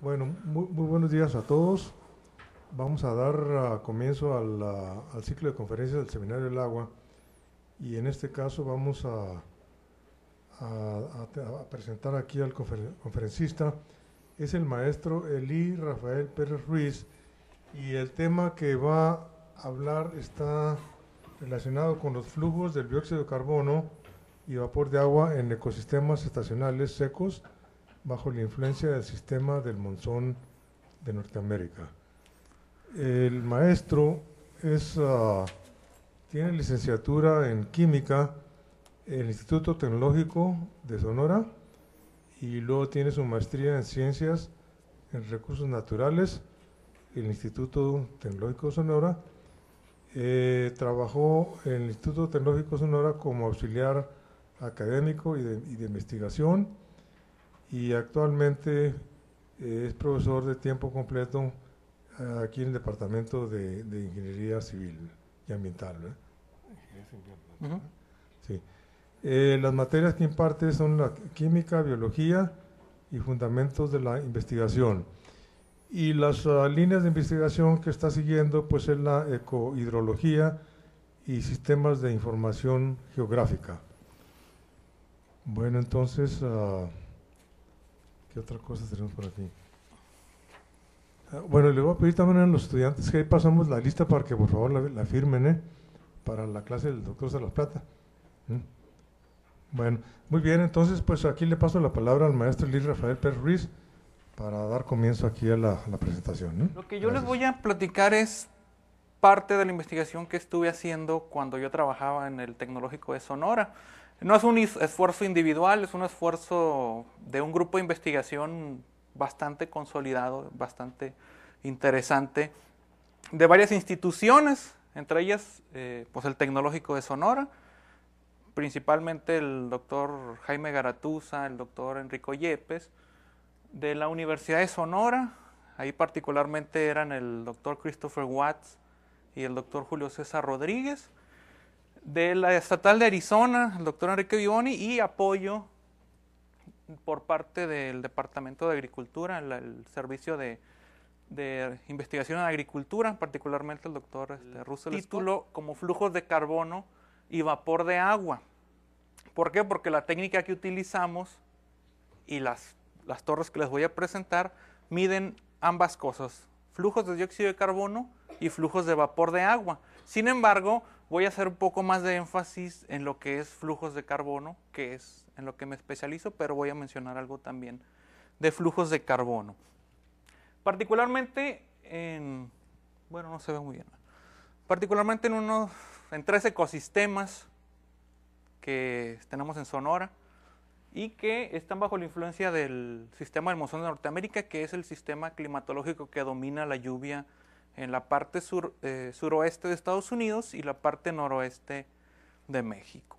Bueno, muy, buenos días a todos. Vamos a dar ah, comienzo al, ciclo de conferencias del Seminario del Agua y en este caso vamos a, presentar aquí al conferencista. Es el maestro Eli Rafael Pérez Ruiz y el tema que va a hablar está relacionado con los flujos del dióxido de carbono y vapor de agua en ecosistemas estacionales secos bajo la influencia del sistema del monzón de Norteamérica. El maestro ah, tiene licenciatura en química en el Instituto Tecnológico de Sonora y luego tiene su maestría en ciencias en recursos naturales en el Instituto Tecnológico de Sonora. Eh, trabajó en el Instituto Tecnológico de Sonora como auxiliar académico y de investigación y actualmente eh, es profesor de tiempo completo aquí en el Departamento de, Ingeniería Civil y Ambiental. sí. Eh, las materias que imparte son la química, biología y fundamentos de la investigación. Y las ah, líneas de investigación que está siguiendo pues, es la ecohidrología y sistemas de información geográfica. Bueno, entonces... Ah, ¿Qué otra cosa tenemos por aquí? Ah, bueno, le voy a pedir también a los estudiantes que ahí pasamos la lista para que por favor la, firmen, ¿eh? Para la clase del doctor Salas Plata. ¿eh? Bueno, muy bien, entonces pues aquí le paso la palabra al maestro Luis Rafael Pérez Ruiz para dar comienzo aquí a la, presentación. ¿eh? Lo que yo les voy a platicar es parte de la investigación que estuve haciendo cuando yo trabajaba en el Tecnológico de Sonora. No es un esfuerzo individual, es un esfuerzo de un grupo de investigación bastante consolidado, bastante interesante, de varias instituciones, entre ellas eh, pues el Tecnológico de Sonora, principalmente el doctor Jaime Garatuza, el doctor Enrico Yepes, de la Universidad de Sonora, ahí particularmente eran el doctor Christopher Watts y el doctor Julio César Rodríguez, de la estatal de Arizona, el doctor Enrique Vivoni, y apoyo por parte del Departamento de Agricultura, el, Servicio de, de, Investigación en Agricultura, particularmente el doctor este, Russell Título como flujos de carbono y vapor de agua. ¿Por qué? Porque la técnica que utilizamos y las, las torres que les voy a presentar miden ambas cosas, flujos de dióxido de carbono y flujos de vapor de agua. Sin embargo, voy a hacer un poco más de énfasis en lo que es flujos de carbono, que es en lo que me especializo, pero voy a mencionar algo también de flujos de carbono. Particularmente en, bueno, no se ve muy bien, particularmente en unos, en tres ecosistemas que tenemos en Sonora y que están bajo la influencia del sistema del monzón de Norteamérica, que es el sistema climatológico que domina la lluvia en la parte eh, suroeste de Estados Unidos y la parte noroeste de México.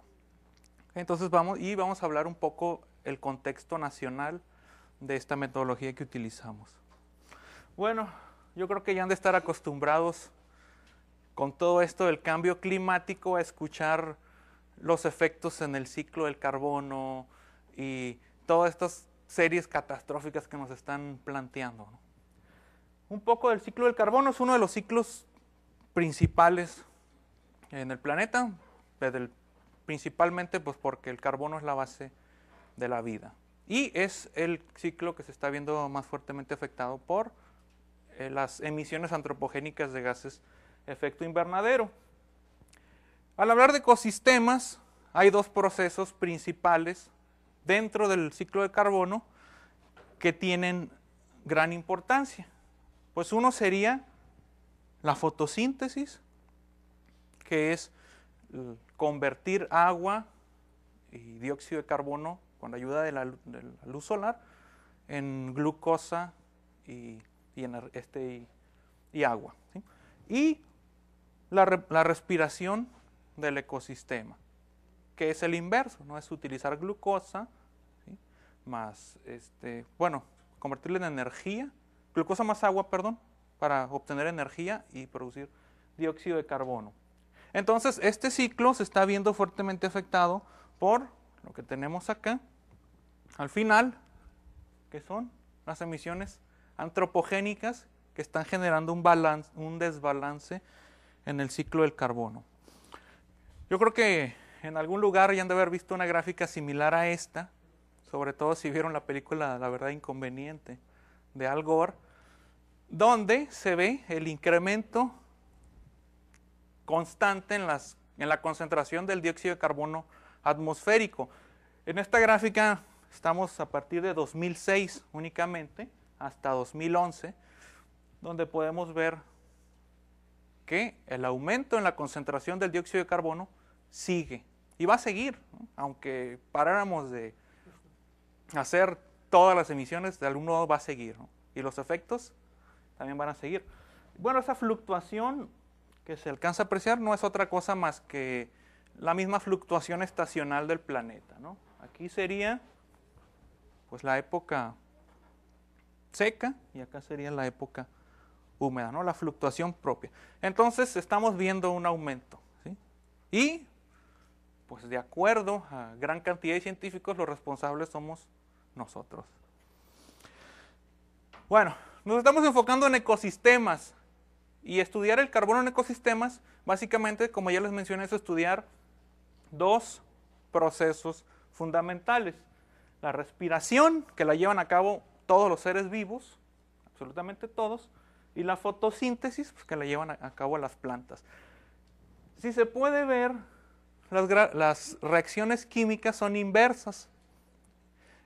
Entonces vamos y vamos a hablar un poco el contexto nacional de esta metodología que utilizamos. Bueno, yo creo que ya han de estar acostumbrados con todo esto del cambio climático a escuchar los efectos en el ciclo del carbono y todas estas series catastróficas que nos están planteando un poco del ciclo del carbono. Es uno de los ciclos principales en el planeta, principalmente pues, porque el carbono es la base de la vida. Y es el ciclo que se está viendo más fuertemente afectado por eh, las emisiones antropogénicas de gases efecto invernadero. Al hablar de ecosistemas, hay dos procesos principales dentro del ciclo de carbono que tienen gran importancia. Pues uno sería la fotosíntesis, que es mm, convertir agua y dióxido de carbono con la ayuda de la, luz solar en glucosa y, este, agua. Y la, respiración del ecosistema, que es el inverso, ¿no? es utilizar glucosa más, este, bueno, convertirla en energía glucosa más agua, perdón, para obtener energía y producir dióxido de carbono. Entonces, este ciclo se está viendo fuertemente afectado por lo que tenemos acá, al final, que son las emisiones antropogénicas que están generando un, balance, un desbalance en el ciclo del carbono. Yo creo que en algún lugar ya han de haber visto una gráfica similar a esta, sobre todo si vieron la película La verdad inconveniente de Al donde se ve el incremento constante en, las, en la concentración del dióxido de carbono atmosférico. En esta gráfica estamos a partir de 2006 únicamente hasta 2011, donde podemos ver que el aumento en la concentración del dióxido de carbono sigue y va a seguir, aunque paráramos de hacer todas las emisiones de algún modo va a seguir. ¿no? Y los efectos también van a seguir. Bueno, esa fluctuación que se alcanza a apreciar no es otra cosa más que la misma fluctuación estacional del planeta. ¿no? Aquí sería pues la época seca y acá sería la época húmeda, ¿no? la fluctuación propia. Entonces estamos viendo un aumento. ¿sí? Y pues de acuerdo a gran cantidad de científicos, los responsables somos nosotros. Bueno, nos estamos enfocando en ecosistemas y estudiar el carbono en ecosistemas, básicamente, como ya les mencioné, es estudiar dos procesos fundamentales. La respiración, que la llevan a cabo todos los seres vivos, absolutamente todos, y la fotosíntesis, pues, que la llevan a cabo las plantas. Si se puede ver, las, las reacciones químicas son inversas.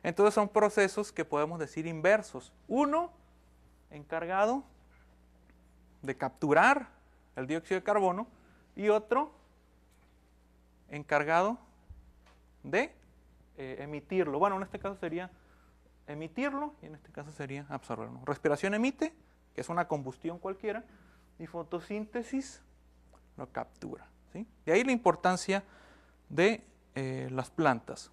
Entonces son procesos que podemos decir inversos. Uno, encargado de capturar el dióxido de carbono y otro, encargado de eh, emitirlo. Bueno, en este caso sería emitirlo y en este caso sería absorberlo. Respiración emite, que es una combustión cualquiera, y fotosíntesis lo captura. Y De ahí la importancia de eh, las plantas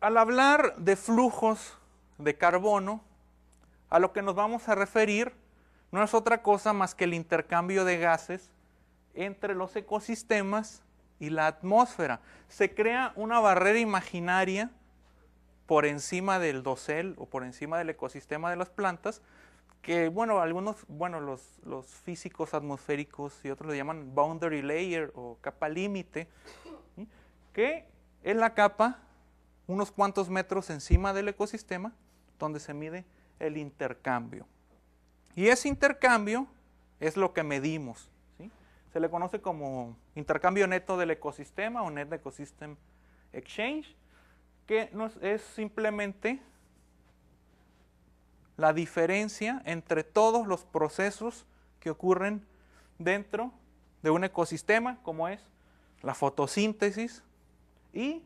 al hablar de flujos de carbono, a lo que nos vamos a referir no es otra cosa más que el intercambio de gases entre los ecosistemas y la atmósfera. Se crea una barrera imaginaria por encima del dosel o por encima del ecosistema de las plantas, que bueno, algunos, bueno, los, los físicos atmosféricos y otros lo llaman boundary layer o capa límite, que es la capa unos cuantos metros encima del ecosistema, donde se mide el intercambio. Y ese intercambio es lo que medimos. Se le conoce como intercambio neto del ecosistema o Net Ecosystem Exchange, que es simplemente la diferencia entre todos los procesos que ocurren dentro de un ecosistema, como es la fotosíntesis y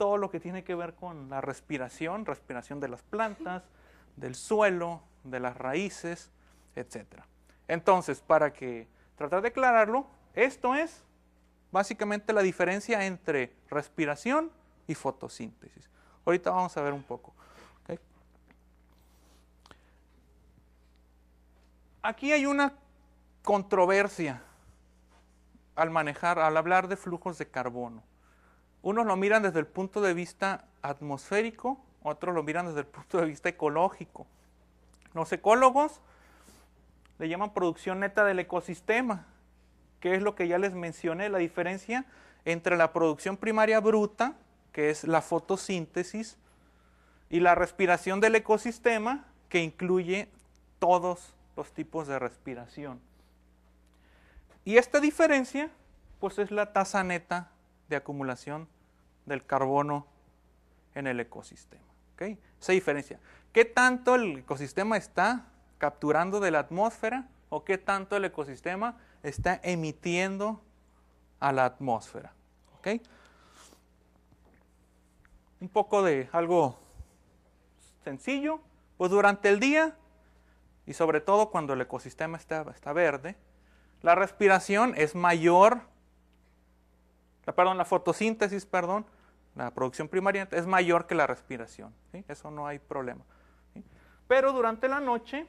todo lo que tiene que ver con la respiración, respiración de las plantas, del suelo, de las raíces, etc. Entonces, para que tratar de aclararlo, esto es básicamente la diferencia entre respiración y fotosíntesis. Ahorita vamos a ver un poco. Aquí hay una controversia al manejar, al hablar de flujos de carbono. Unos lo miran desde el punto de vista atmosférico, otros lo miran desde el punto de vista ecológico. Los ecólogos le llaman producción neta del ecosistema, que es lo que ya les mencioné, la diferencia entre la producción primaria bruta, que es la fotosíntesis, y la respiración del ecosistema, que incluye todos los tipos de respiración. Y esta diferencia, pues es la tasa neta de acumulación del carbono en el ecosistema. ¿okay? Esa diferencia. ¿Qué tanto el ecosistema está capturando de la atmósfera o qué tanto el ecosistema está emitiendo a la atmósfera? ¿ok? Un poco de algo sencillo. Pues durante el día y sobre todo cuando el ecosistema está verde, la respiración es mayor la, perdón, la fotosíntesis, perdón, la producción primaria es mayor que la respiración. ¿sí? Eso no hay problema. Pero durante la noche,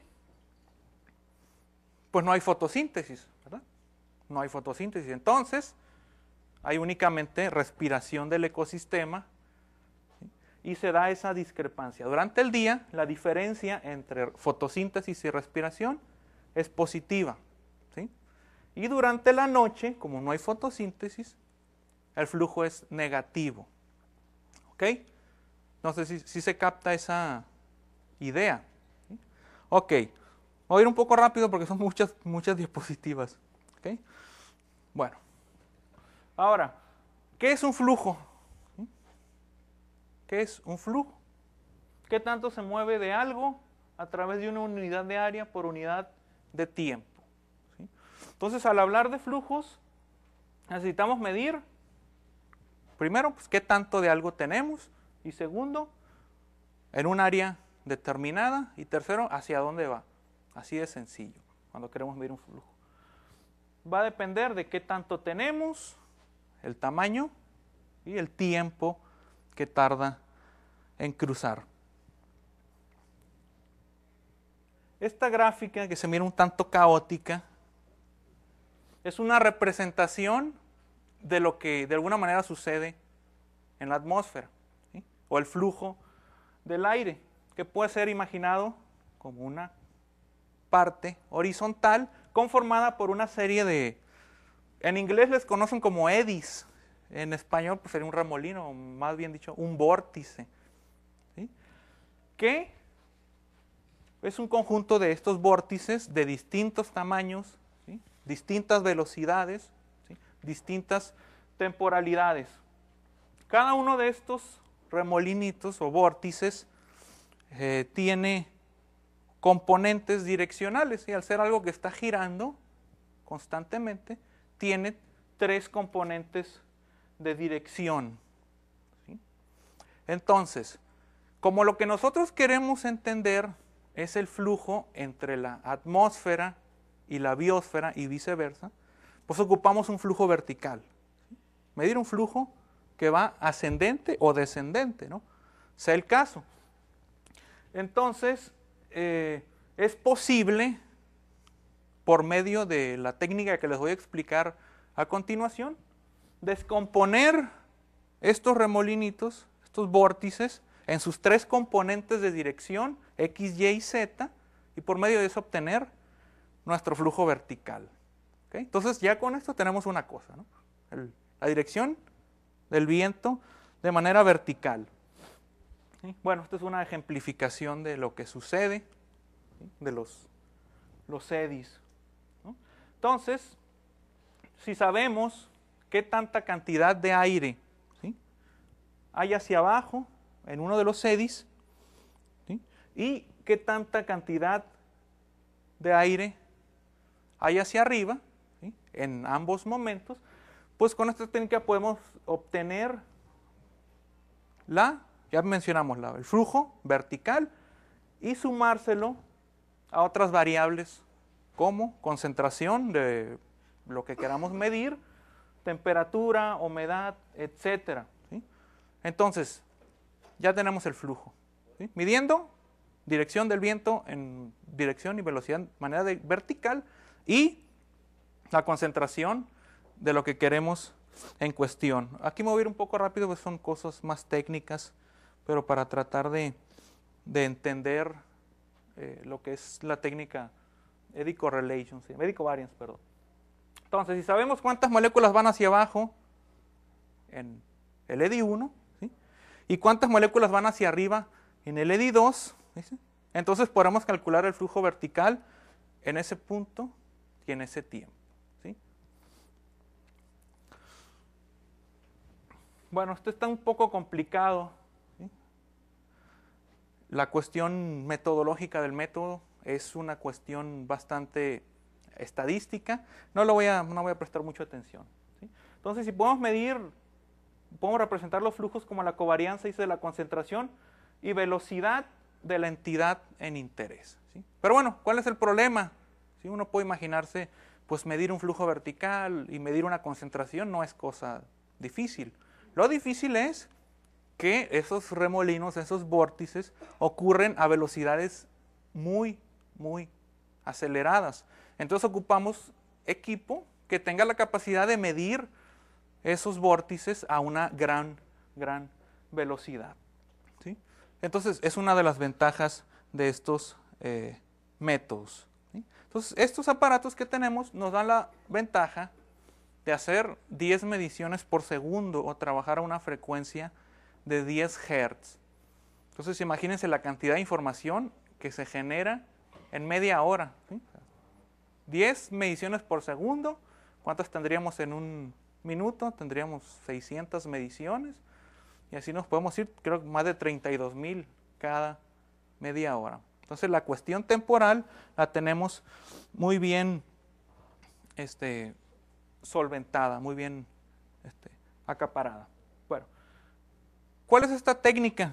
pues no hay fotosíntesis, ¿verdad? No hay fotosíntesis. Entonces, hay únicamente respiración del ecosistema y se da esa discrepancia. Durante el día, la diferencia entre fotosíntesis y respiración es positiva. Y durante la noche, como no hay fotosíntesis, el flujo es negativo. ¿Ok? No sé si, se capta esa idea. Ok, voy a ir un poco rápido porque son muchas, muchas diapositivas. ¿Ok? Bueno, ahora, ¿qué es un flujo? ¿Qué es un flujo? ¿Qué tanto se mueve de algo a través de una unidad de área por unidad de tiempo? Entonces, al hablar de flujos, necesitamos medir Primero, pues, ¿qué tanto de algo tenemos? Y segundo, en un área determinada. Y tercero, ¿hacia dónde va? Así de sencillo, cuando queremos medir un flujo. Va a depender de qué tanto tenemos, el tamaño y el tiempo que tarda en cruzar. Esta gráfica que se mira un tanto caótica es una representación de lo que de alguna manera sucede en la atmósfera o el flujo del aire, que puede ser imaginado como una parte horizontal conformada por una serie de, en inglés les conocen como eddies, en español pues, sería un remolino, o más bien dicho, un vórtice, que es un conjunto de estos vórtices de distintos tamaños, distintas velocidades, distintas temporalidades. Cada uno de estos remolinitos o vórtices eh, tiene componentes direccionales y al ser algo que está girando constantemente, tiene tres componentes de dirección. Entonces, como lo que nosotros queremos entender es el flujo entre la atmósfera y la biosfera y viceversa, pues ocupamos un flujo vertical. Medir un flujo que va ascendente o descendente, ¿no? Sea el caso. Entonces, eh, es posible, por medio de la técnica que les voy a explicar a continuación, descomponer estos remolinitos, estos vórtices, en sus tres componentes de dirección, x, y y z, y por medio de eso obtener nuestro flujo vertical. Entonces ya con esto tenemos una cosa, la dirección del viento de manera vertical. Bueno, esto es una ejemplificación de lo que sucede, de los, los edis. Entonces, si sabemos qué tanta cantidad de aire hay hacia abajo en uno de los edis, y qué tanta cantidad de aire hay hacia arriba, en ambos momentos, pues con esta técnica podemos obtener la, ya mencionamos la, el flujo vertical y sumárselo a otras variables como concentración de lo que queramos medir, temperatura, humedad, etc. Entonces, ya tenemos el flujo. Midiendo dirección del viento en dirección y velocidad, manera de, vertical y la concentración de lo que queremos en cuestión. Aquí me voy a ir un poco rápido, pues son cosas más técnicas, pero para tratar de, entender eh, lo que es la técnica edico relations, eddy variance, perdón. Entonces, si sabemos cuántas moléculas van hacia abajo en el EDI1 y cuántas moléculas van hacia arriba en el EDI2, entonces podemos calcular el flujo vertical en ese punto y en ese tiempo. Bueno, esto está un poco complicado. La cuestión metodológica del método es una cuestión bastante estadística. No, voy, a, prestar mucha atención. Entonces, si podemos medir, podemos representar los flujos como la covarianza y la concentración y velocidad de la entidad en interés. Pero bueno, ¿cuál es el problema? Si uno puede imaginarse, pues medir un flujo vertical y medir una concentración no es cosa difícil. Lo difícil es que esos remolinos, esos vórtices, ocurren a velocidades muy, muy aceleradas. Entonces ocupamos equipo que tenga la capacidad de medir esos vórtices a una gran, gran velocidad. Entonces es una de las ventajas de estos eh, métodos. Entonces estos aparatos que tenemos nos dan la ventaja de hacer 10 mediciones por segundo o trabajar a una frecuencia de 10 Hz. Entonces imagínense la cantidad de información que se genera en media hora. 10 mediciones por segundo, ¿cuántas tendríamos en un minuto? Tendríamos 600 mediciones y así nos podemos ir, creo, más de 32 mil cada media hora. Entonces la cuestión temporal la tenemos muy bien este, solventada, muy bien este, acaparada. Bueno, ¿cuál es esta técnica?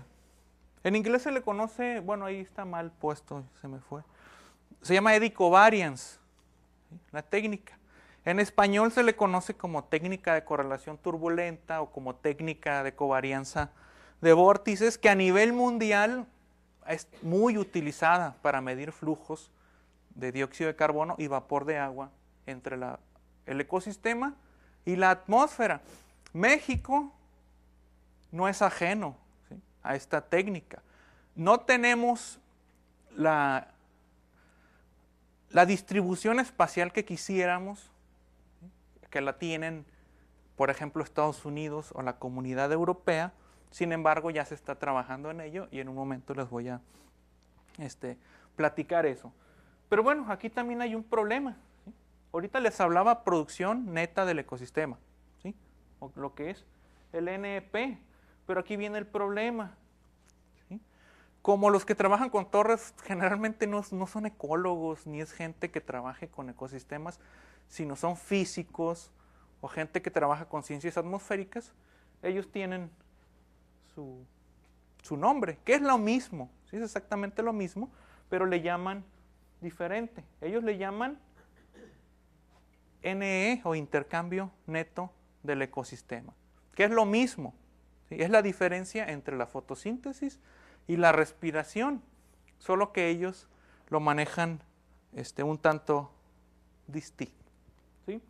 En inglés se le conoce, bueno, ahí está mal puesto, se me fue. Se llama edicovariance, covariance. la técnica. En español se le conoce como técnica de correlación turbulenta o como técnica de covarianza de vórtices, que a nivel mundial es muy utilizada para medir flujos de dióxido de carbono y vapor de agua entre la el ecosistema y la atmósfera. México no es ajeno a esta técnica. No tenemos la, la distribución espacial que quisiéramos, que la tienen, por ejemplo, Estados Unidos o la comunidad europea. Sin embargo, ya se está trabajando en ello y en un momento les voy a este, platicar eso. Pero bueno, aquí también hay un problema. Ahorita les hablaba producción neta del ecosistema, ¿sí? O lo que es el NEP. Pero aquí viene el problema. Como los que trabajan con torres generalmente no, son ecólogos, ni es gente que trabaje con ecosistemas, sino son físicos o gente que trabaja con ciencias atmosféricas, ellos tienen su, su nombre, que es lo mismo, ¿sí? es exactamente lo mismo, pero le llaman diferente. Ellos le llaman NE o intercambio neto del ecosistema, que es lo mismo. Es la diferencia entre la fotosíntesis y la respiración, solo que ellos lo manejan este, un tanto distinto. ¿sí?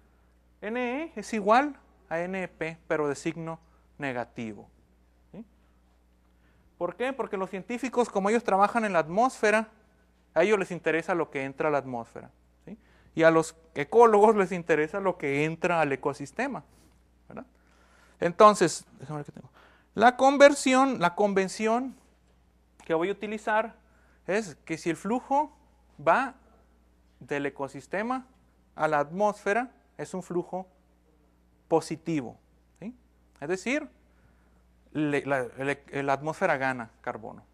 NE es igual a NEP, pero de signo negativo. ¿Por qué? Porque los científicos, como ellos trabajan en la atmósfera, a ellos les interesa lo que entra a la atmósfera y a los ecólogos les interesa lo que entra al ecosistema. Entonces, La conversión, la convención que voy a utilizar es que si el flujo va del ecosistema a la atmósfera, es un flujo positivo. Es decir, la, atmósfera gana carbono.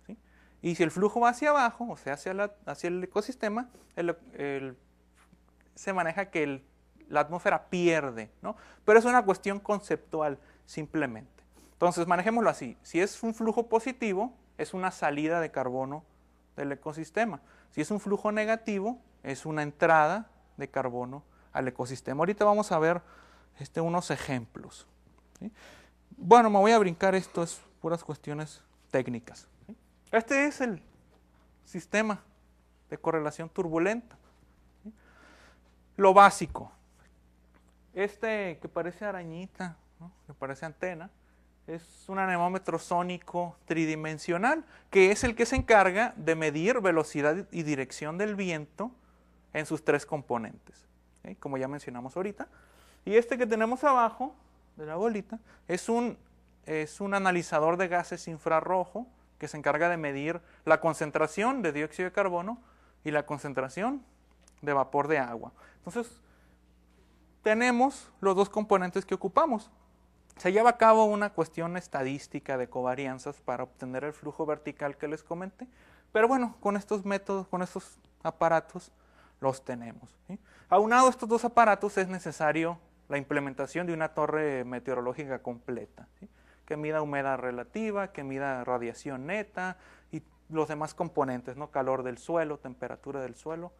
Y si el flujo va hacia abajo, o sea, hacia, hacia el ecosistema, el se maneja que la atmósfera pierde, ¿no? Pero es una cuestión conceptual simplemente. Entonces, manejémoslo así. Si es un flujo positivo, es una salida de carbono del ecosistema. Si es un flujo negativo, es una entrada de carbono al ecosistema. Ahorita vamos a ver este, unos ejemplos. Bueno, me voy a brincar esto, es puras cuestiones técnicas. Este es el sistema de correlación turbulenta lo básico. Este que parece arañita, que parece antena, es un anemómetro sónico tridimensional, que es el que se encarga de medir velocidad y dirección del viento en sus tres componentes, como ya mencionamos ahorita. Y este que tenemos abajo de la bolita es un, es un analizador de gases infrarrojo que se encarga de medir la concentración de dióxido de carbono y la concentración de vapor de agua. Entonces, tenemos los dos componentes que ocupamos. Se lleva a cabo una cuestión estadística de covarianzas para obtener el flujo vertical que les comenté, pero bueno, con estos métodos, con estos aparatos, los tenemos. Aunado a estos dos aparatos es necesario la implementación de una torre meteorológica completa, que mida humedad relativa, que mida radiación neta y los demás componentes, ¿no? calor del suelo, temperatura del suelo,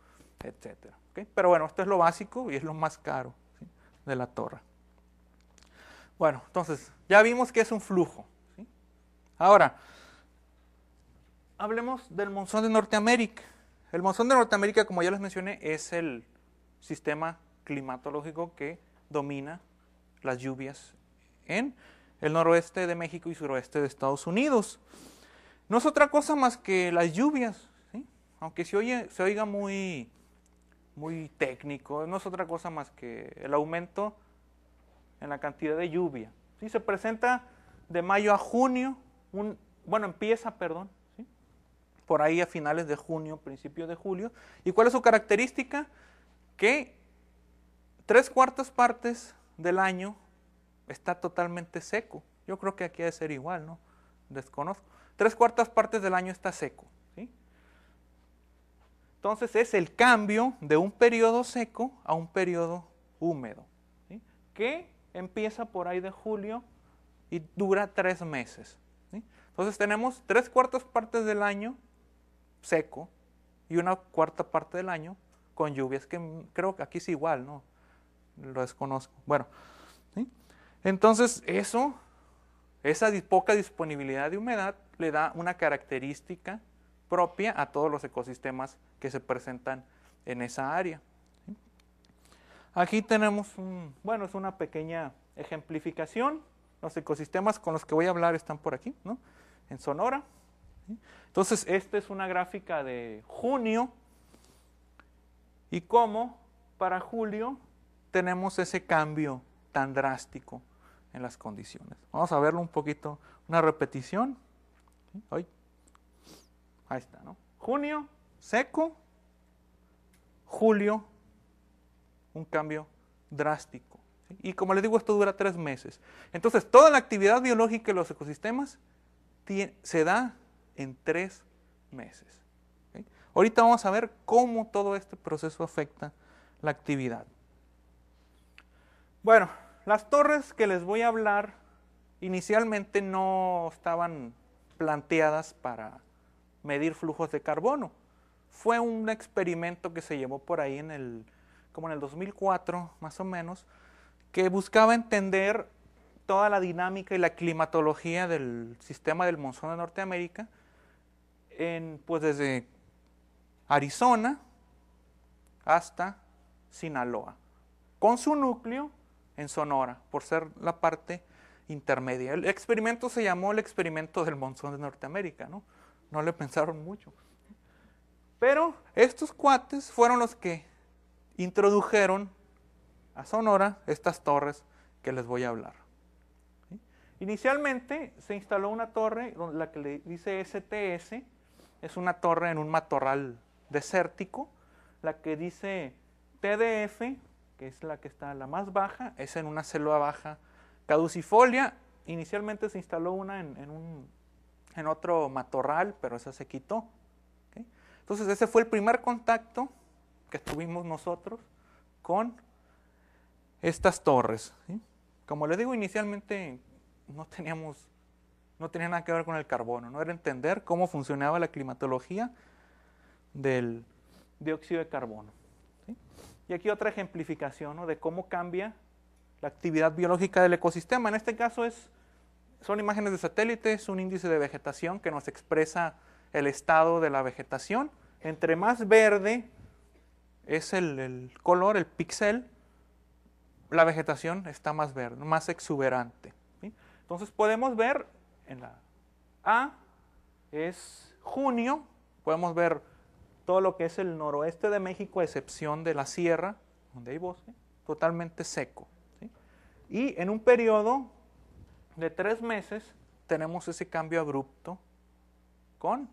etc. Pero bueno, esto es lo básico y es lo más caro de la torre. Bueno, entonces, ya vimos que es un flujo. Ahora, hablemos del monzón de Norteamérica. El monzón de Norteamérica, como ya les mencioné, es el sistema climatológico que domina las lluvias en el noroeste de México y suroeste de Estados Unidos. No es otra cosa más que las lluvias, aunque se, oye, se oiga muy muy técnico, no es otra cosa más que el aumento en la cantidad de lluvia. Si Se presenta de mayo a junio, un, bueno, empieza, perdón, ¿sí? por ahí a finales de junio, principio de julio. ¿Y cuál es su característica? Que tres cuartas partes del año está totalmente seco. Yo creo que aquí ha de ser igual, ¿no? Desconozco. Tres cuartas partes del año está seco. Entonces es el cambio de un periodo seco a un periodo húmedo, que empieza por ahí de julio y dura tres meses. Entonces tenemos tres cuartas partes del año seco y una cuarta parte del año con lluvias, que creo que aquí es igual, ¿no? Lo desconozco. Bueno, entonces eso, esa poca disponibilidad de humedad le da una característica propia a todos los ecosistemas que se presentan en esa área. Aquí tenemos, bueno, es una pequeña ejemplificación. Los ecosistemas con los que voy a hablar están por aquí, ¿no? En Sonora. Entonces, esta es una gráfica de junio y cómo para julio tenemos ese cambio tan drástico en las condiciones. Vamos a verlo un poquito, una repetición. Hoy Ahí está, ¿no? Junio, seco. Julio, un cambio drástico. Y como les digo, esto dura tres meses. Entonces, toda la actividad biológica de los ecosistemas se da en tres meses. Ahorita vamos a ver cómo todo este proceso afecta la actividad. Bueno, las torres que les voy a hablar inicialmente no estaban planteadas para medir flujos de carbono. Fue un experimento que se llevó por ahí en el, como en el 2004 más o menos, que buscaba entender toda la dinámica y la climatología del sistema del monzón de Norteamérica, en, pues desde Arizona hasta Sinaloa, con su núcleo en Sonora, por ser la parte intermedia. El experimento se llamó el experimento del monzón de Norteamérica, ¿no? No le pensaron mucho. Pero estos cuates fueron los que introdujeron a Sonora estas torres que les voy a hablar. Inicialmente se instaló una torre, la que le dice STS, es una torre en un matorral desértico. La que dice TDF, que es la que está la más baja, es en una selva baja caducifolia. Inicialmente se instaló una en un en otro matorral, pero eso se quitó. Entonces ese fue el primer contacto que tuvimos nosotros con estas torres. Como les digo, inicialmente no teníamos, no tenía nada que ver con el carbono, no era entender cómo funcionaba la climatología del dióxido de carbono. Y aquí otra ejemplificación de cómo cambia la actividad biológica del ecosistema. En este caso es son imágenes de satélite, es un índice de vegetación que nos expresa el estado de la vegetación. Entre más verde es el, color, el píxel, la vegetación está más verde, más exuberante. Entonces podemos ver en la A es junio, podemos ver todo lo que es el noroeste de México, a excepción de la sierra, donde hay bosque, totalmente seco. Y en un periodo de tres meses tenemos ese cambio abrupto con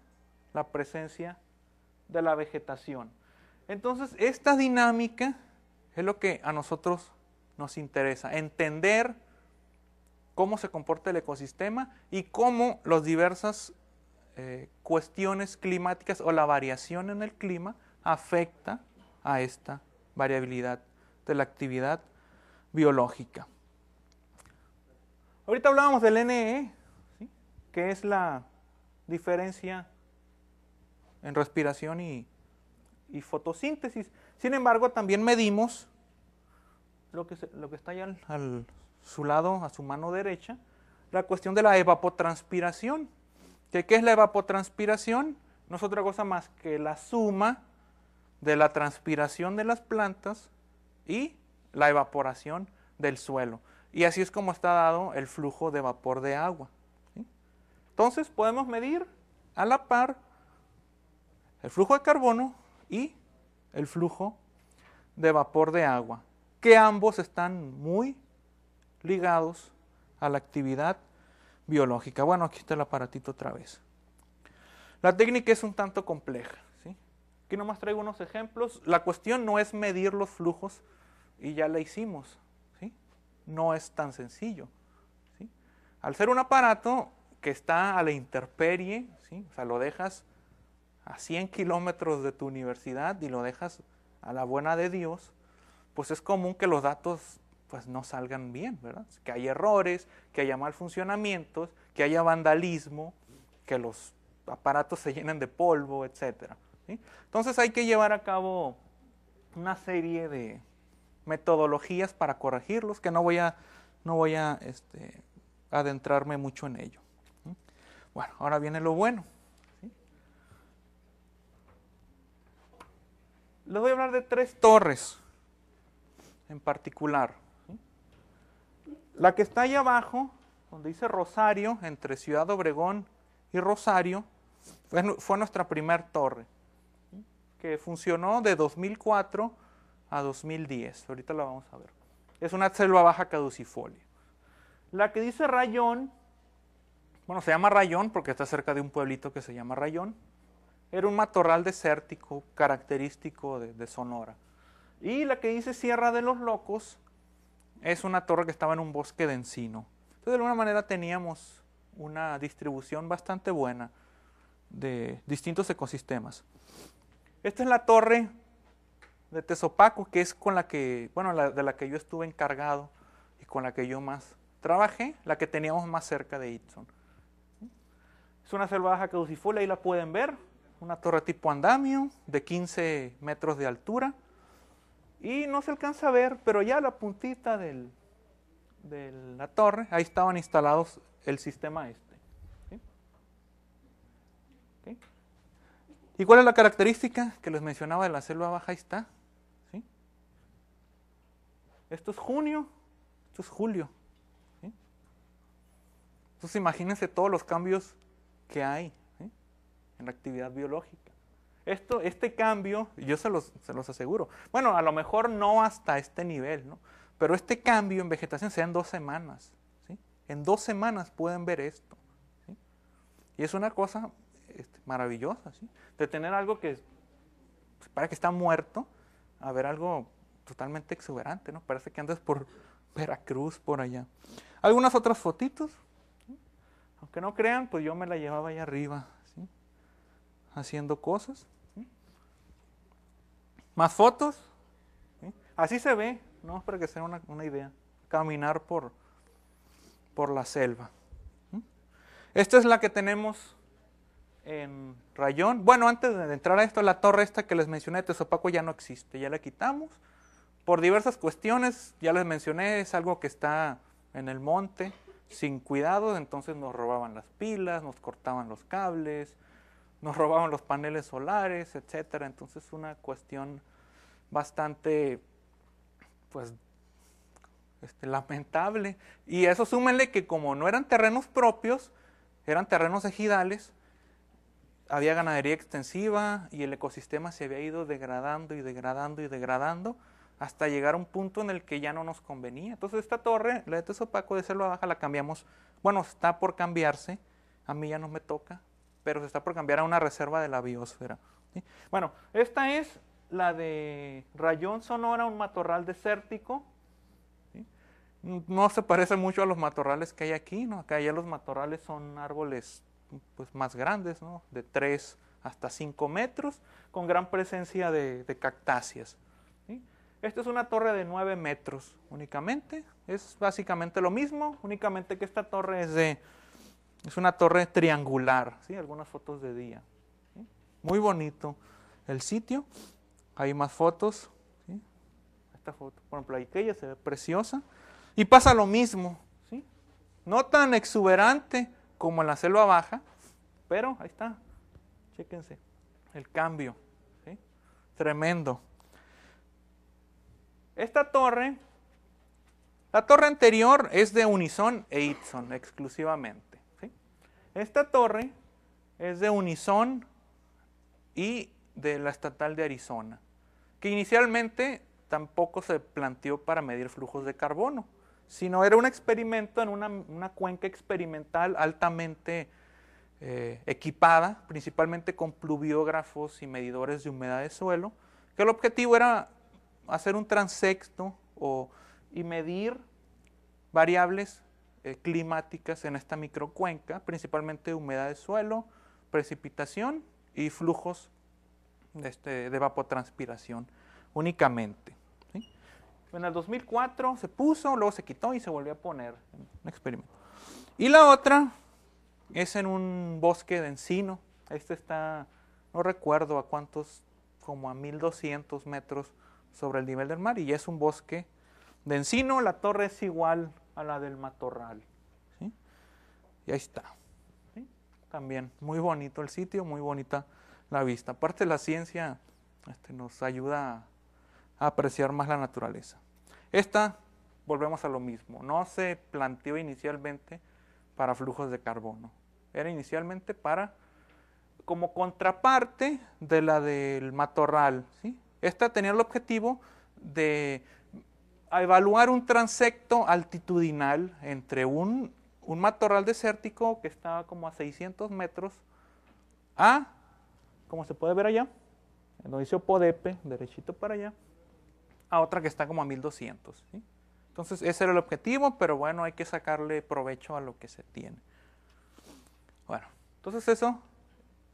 la presencia de la vegetación. Entonces, esta dinámica es lo que a nosotros nos interesa, entender cómo se comporta el ecosistema y cómo las diversas eh, cuestiones climáticas o la variación en el clima afecta a esta variabilidad de la actividad biológica. Ahorita hablábamos del NE, que es la diferencia en respiración y, fotosíntesis. Sin embargo, también medimos lo que, está allá al, su lado, a su mano derecha, la cuestión de la evapotranspiración. ¿Qué es la evapotranspiración? No es otra cosa más que la suma de la transpiración de las plantas y la evaporación del suelo. Y así es como está dado el flujo de vapor de agua. Entonces podemos medir a la par el flujo de carbono y el flujo de vapor de agua, que ambos están muy ligados a la actividad biológica. Bueno, aquí está el aparatito otra vez. La técnica es un tanto compleja. ¿sí? Aquí nomás traigo unos ejemplos. La cuestión no es medir los flujos y ya la hicimos no es tan sencillo. Al ser un aparato que está a la interperie, ¿sí? o sea, lo dejas a 100 kilómetros de tu universidad y lo dejas a la buena de Dios, pues es común que los datos pues no salgan bien, ¿verdad? Que hay errores, que haya mal funcionamientos, que haya vandalismo, que los aparatos se llenen de polvo, etc. Entonces hay que llevar a cabo una serie de, metodologías para corregirlos, que no voy a, no voy a este, adentrarme mucho en ello. Bueno, ahora viene lo bueno. Les voy a hablar de tres torres en particular. La que está ahí abajo, donde dice Rosario, entre Ciudad Obregón y Rosario, fue, nuestra primer torre, que funcionó de 2004 a 2010. Ahorita la vamos a ver. Es una selva baja caducifolia. La que dice Rayón, bueno, se llama Rayón porque está cerca de un pueblito que se llama Rayón. Era un matorral desértico característico de, de Sonora. Y la que dice Sierra de los Locos es una torre que estaba en un bosque de encino. Entonces, de alguna manera teníamos una distribución bastante buena de distintos ecosistemas. Esta es la torre de tesopaco, que es con la que, bueno, de la que yo estuve encargado y con la que yo más trabajé, la que teníamos más cerca de Itson. Es una selva baja caducifolia, ahí la pueden ver, una torre tipo andamio de 15 metros de altura. Y no se alcanza a ver, pero ya la puntita del, de la torre, ahí estaban instalados el sistema este. ¿Y cuál es la característica que les mencionaba de la selva baja? Ahí está, esto es junio, esto es julio. Entonces imagínense todos los cambios que hay en la actividad biológica. Esto, este cambio, yo se los, aseguro, bueno, a lo mejor no hasta este nivel, ¿no? pero este cambio en vegetación sea en dos semanas. En dos semanas pueden ver esto. Y es una cosa este, maravillosa, de tener algo que pues, para que está muerto, a ver algo totalmente exuberante, ¿no? Parece que andas por Veracruz, por allá. Algunas otras fotitos, aunque no crean, pues yo me la llevaba ahí arriba, haciendo cosas. Más fotos, así se ve, ¿no? Para que sea una, una idea, caminar por, por la selva. Esta es la que tenemos en Rayón. Bueno, antes de entrar a esto, la torre esta que les mencioné de Tezopaco ya no existe, ya la quitamos por diversas cuestiones, ya les mencioné, es algo que está en el monte, sin cuidado, entonces nos robaban las pilas, nos cortaban los cables, nos robaban los paneles solares, etcétera. Entonces una cuestión bastante, pues, este, lamentable. Y eso súmenle que como no eran terrenos propios, eran terrenos ejidales, había ganadería extensiva y el ecosistema se había ido degradando y degradando y degradando hasta llegar a un punto en el que ya no nos convenía. Entonces esta torre, la de opaco de selva baja, la cambiamos, bueno, está por cambiarse, a mí ya no me toca, pero se está por cambiar a una reserva de la biosfera. Bueno, esta es la de Rayón Sonora, un matorral desértico. No se parece mucho a los matorrales que hay aquí, ¿no? Acá ya los matorrales son árboles pues, más grandes, De 3 hasta 5 metros, con gran presencia de cactáceas. Esta es una torre de 9 metros únicamente. Es básicamente lo mismo, únicamente que esta torre es de... Es una torre triangular, ¿sí? Algunas fotos de día. Muy bonito el sitio. Hay más fotos. Esta foto, por ejemplo, aquella se ve preciosa. Y pasa lo mismo, No tan exuberante como en la selva baja, pero ahí está. Chéquense el cambio. Tremendo. Esta torre, la torre anterior es de Unison e itson exclusivamente. Esta torre es de Unison y de la estatal de Arizona, que inicialmente tampoco se planteó para medir flujos de carbono, sino era un experimento en una, cuenca experimental altamente eh, equipada, principalmente con pluviógrafos y medidores de humedad de suelo, que el objetivo era hacer un transecto o, y medir variables eh, climáticas en esta microcuenca, principalmente humedad de suelo, precipitación y flujos de, este, evapotranspiración únicamente. En el 2004 se puso, luego se quitó y se volvió a poner en un experimento. Y la otra es en un bosque de encino. Este está, no recuerdo a cuántos, como a 1200 metros sobre el nivel del mar y es un bosque de encino. La torre es igual a la del matorral. ¿sí? Y ahí está. También muy bonito el sitio, muy bonita la vista. Aparte la ciencia este, nos ayuda a apreciar más la naturaleza. Esta, volvemos a lo mismo, no se planteó inicialmente para flujos de carbono. Era inicialmente para como contraparte de la del matorral, ¿sí? Esta tenía el objetivo de evaluar un transecto altitudinal entre un, matorral desértico que estaba como a 600 metros a, como se puede ver allá, en donde dice Podepe, derechito para allá, a otra que está como a 1200. Entonces, ese era el objetivo, pero bueno, hay que sacarle provecho a lo que se tiene. Bueno, entonces eso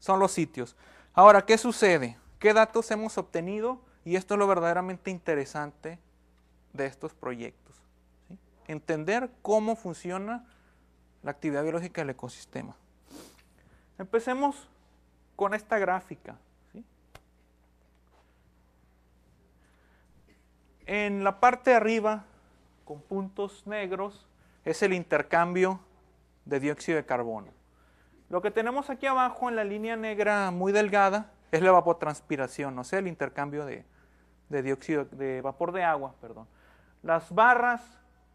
son los sitios. Ahora, ¿qué sucede? ¿Qué datos hemos obtenido? Y esto es lo verdaderamente interesante de estos proyectos. Entender cómo funciona la actividad biológica del ecosistema. Empecemos con esta gráfica. En la parte de arriba, con puntos negros, es el intercambio de dióxido de carbono. Lo que tenemos aquí abajo en la línea negra muy delgada es la evapotranspiración, no sea, el intercambio de, dióxido, de vapor de agua. Perdón. Las barras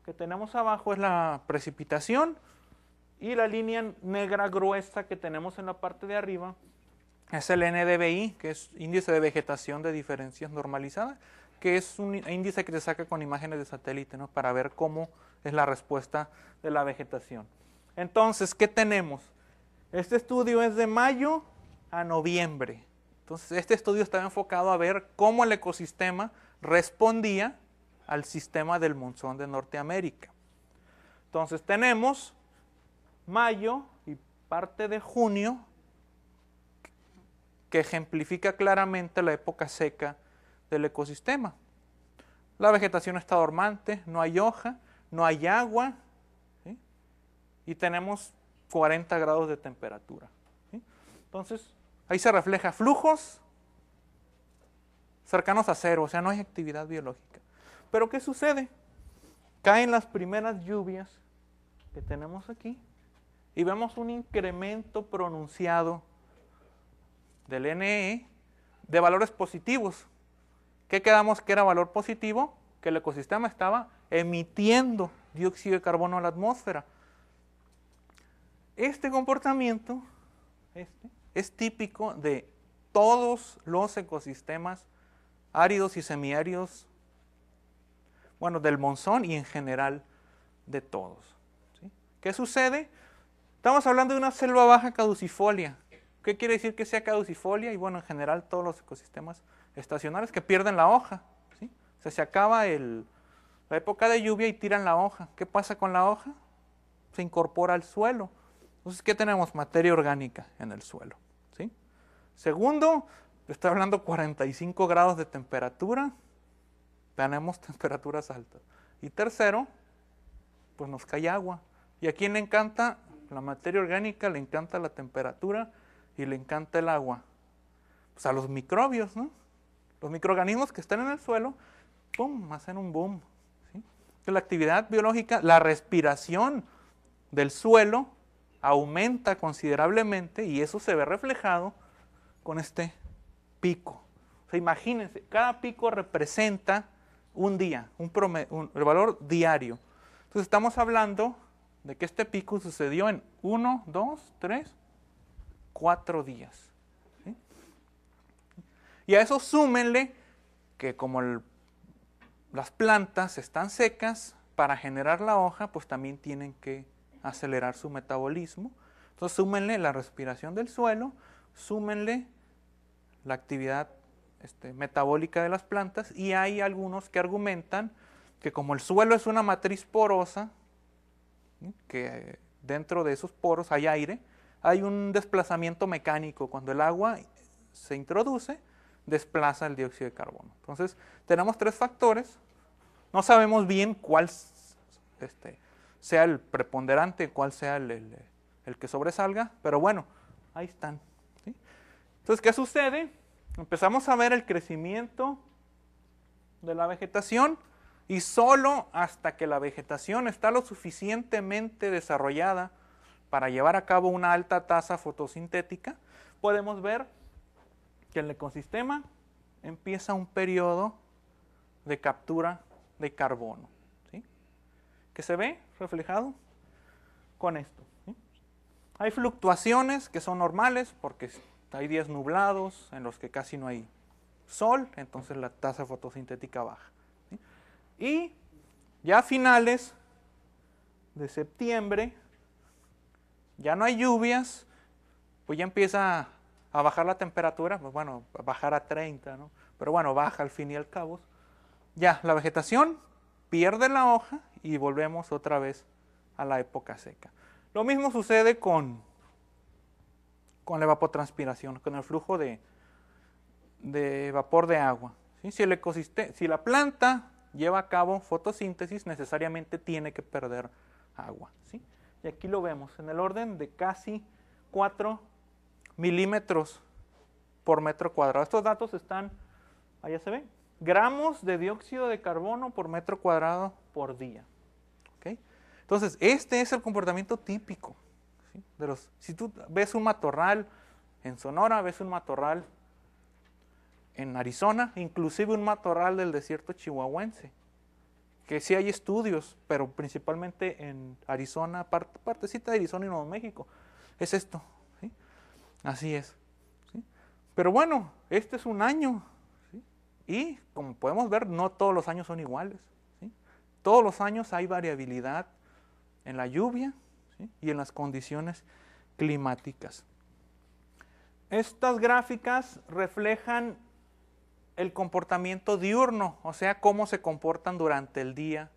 que tenemos abajo es la precipitación y la línea negra gruesa que tenemos en la parte de arriba es el NDVI, que es índice de vegetación de diferencias normalizadas, que es un índice que se saca con imágenes de satélite ¿no? para ver cómo es la respuesta de la vegetación. Entonces, ¿qué tenemos? Este estudio es de mayo a noviembre. Entonces, este estudio estaba enfocado a ver cómo el ecosistema respondía al sistema del monzón de Norteamérica. Entonces, tenemos mayo y parte de junio que ejemplifica claramente la época seca del ecosistema. La vegetación está dormante, no hay hoja, no hay agua y tenemos 40 grados de temperatura. Entonces, Ahí se refleja flujos cercanos a cero, o sea, no hay actividad biológica. Pero ¿qué sucede? Caen las primeras lluvias que tenemos aquí y vemos un incremento pronunciado del NE de valores positivos. ¿Qué quedamos que era valor positivo? Que el ecosistema estaba emitiendo dióxido de carbono a la atmósfera. Este comportamiento, este, es típico de todos los ecosistemas áridos y semiáridos, bueno, del monzón y en general de todos. ¿Qué sucede? Estamos hablando de una selva baja caducifolia. ¿Qué quiere decir que sea caducifolia? Y bueno, en general todos los ecosistemas estacionales que pierden la hoja. ¿sí? O sea, se acaba la época de lluvia y tiran la hoja. ¿Qué pasa con la hoja? Se incorpora al suelo. Entonces, ¿qué tenemos? Materia orgánica en el suelo. Segundo, estoy hablando 45 grados de temperatura, tenemos temperaturas altas. Y tercero, pues nos cae agua. ¿Y a quién le encanta la materia orgánica? Le encanta la temperatura y le encanta el agua. Pues a los microbios, ¿no? Los microorganismos que están en el suelo, ¡pum!, hacen un boom. La actividad biológica, la respiración del suelo aumenta considerablemente y eso se ve reflejado con este pico. O sea, imagínense, cada pico representa un día, un, el valor diario. Entonces estamos hablando de que este pico sucedió en 1, 2, 3, 4 días. Y a eso súmenle que como las plantas están secas, para generar la hoja, pues también tienen que acelerar su metabolismo. Entonces súmenle la respiración del suelo, súmenle la actividad este, metabólica de las plantas y hay algunos que argumentan que como el suelo es una matriz porosa, que dentro de esos poros hay aire, hay un desplazamiento mecánico. Cuando el agua se introduce, desplaza el dióxido de carbono. Entonces, tenemos tres factores. No sabemos bien cuál este, sea el preponderante, cuál sea el que sobresalga, pero bueno, ahí están. Entonces, ¿qué sucede? Empezamos a ver el crecimiento de la vegetación y solo hasta que la vegetación está lo suficientemente desarrollada para llevar a cabo una alta tasa fotosintética, podemos ver que el ecosistema empieza un periodo de captura de carbono, que se ve reflejado con esto. Hay fluctuaciones que son normales porque hay días nublados en los que casi no hay sol, entonces la tasa fotosintética baja. Y ya a finales de septiembre, ya no hay lluvias, pues ya empieza a bajar la temperatura, pues bueno, a bajar a 30, ¿no? Pero bueno, baja al fin y al cabo. Ya, la vegetación pierde la hoja y volvemos otra vez a la época seca. Lo mismo sucede con con la evapotranspiración, con el flujo de, vapor de agua. Si, el si la planta lleva a cabo fotosíntesis, necesariamente tiene que perder agua. ¿sí? Y aquí lo vemos, en el orden de casi 4 milímetros por metro cuadrado. Estos datos están, allá se ven, gramos de dióxido de carbono por metro cuadrado por día. ¿okay? Entonces, este es el comportamiento típico si tú ves un matorral en Sonora, ves un matorral en Arizona, inclusive un matorral del desierto chihuahuense, que sí hay estudios, pero principalmente en Arizona, partecita de Arizona y Nuevo México. Es esto, Así es. Pero bueno, este es un año, y como podemos ver, no todos los años son iguales. Todos los años hay variabilidad en la lluvia, y en las condiciones climáticas. Estas gráficas reflejan el comportamiento diurno, o sea, cómo se comportan durante el día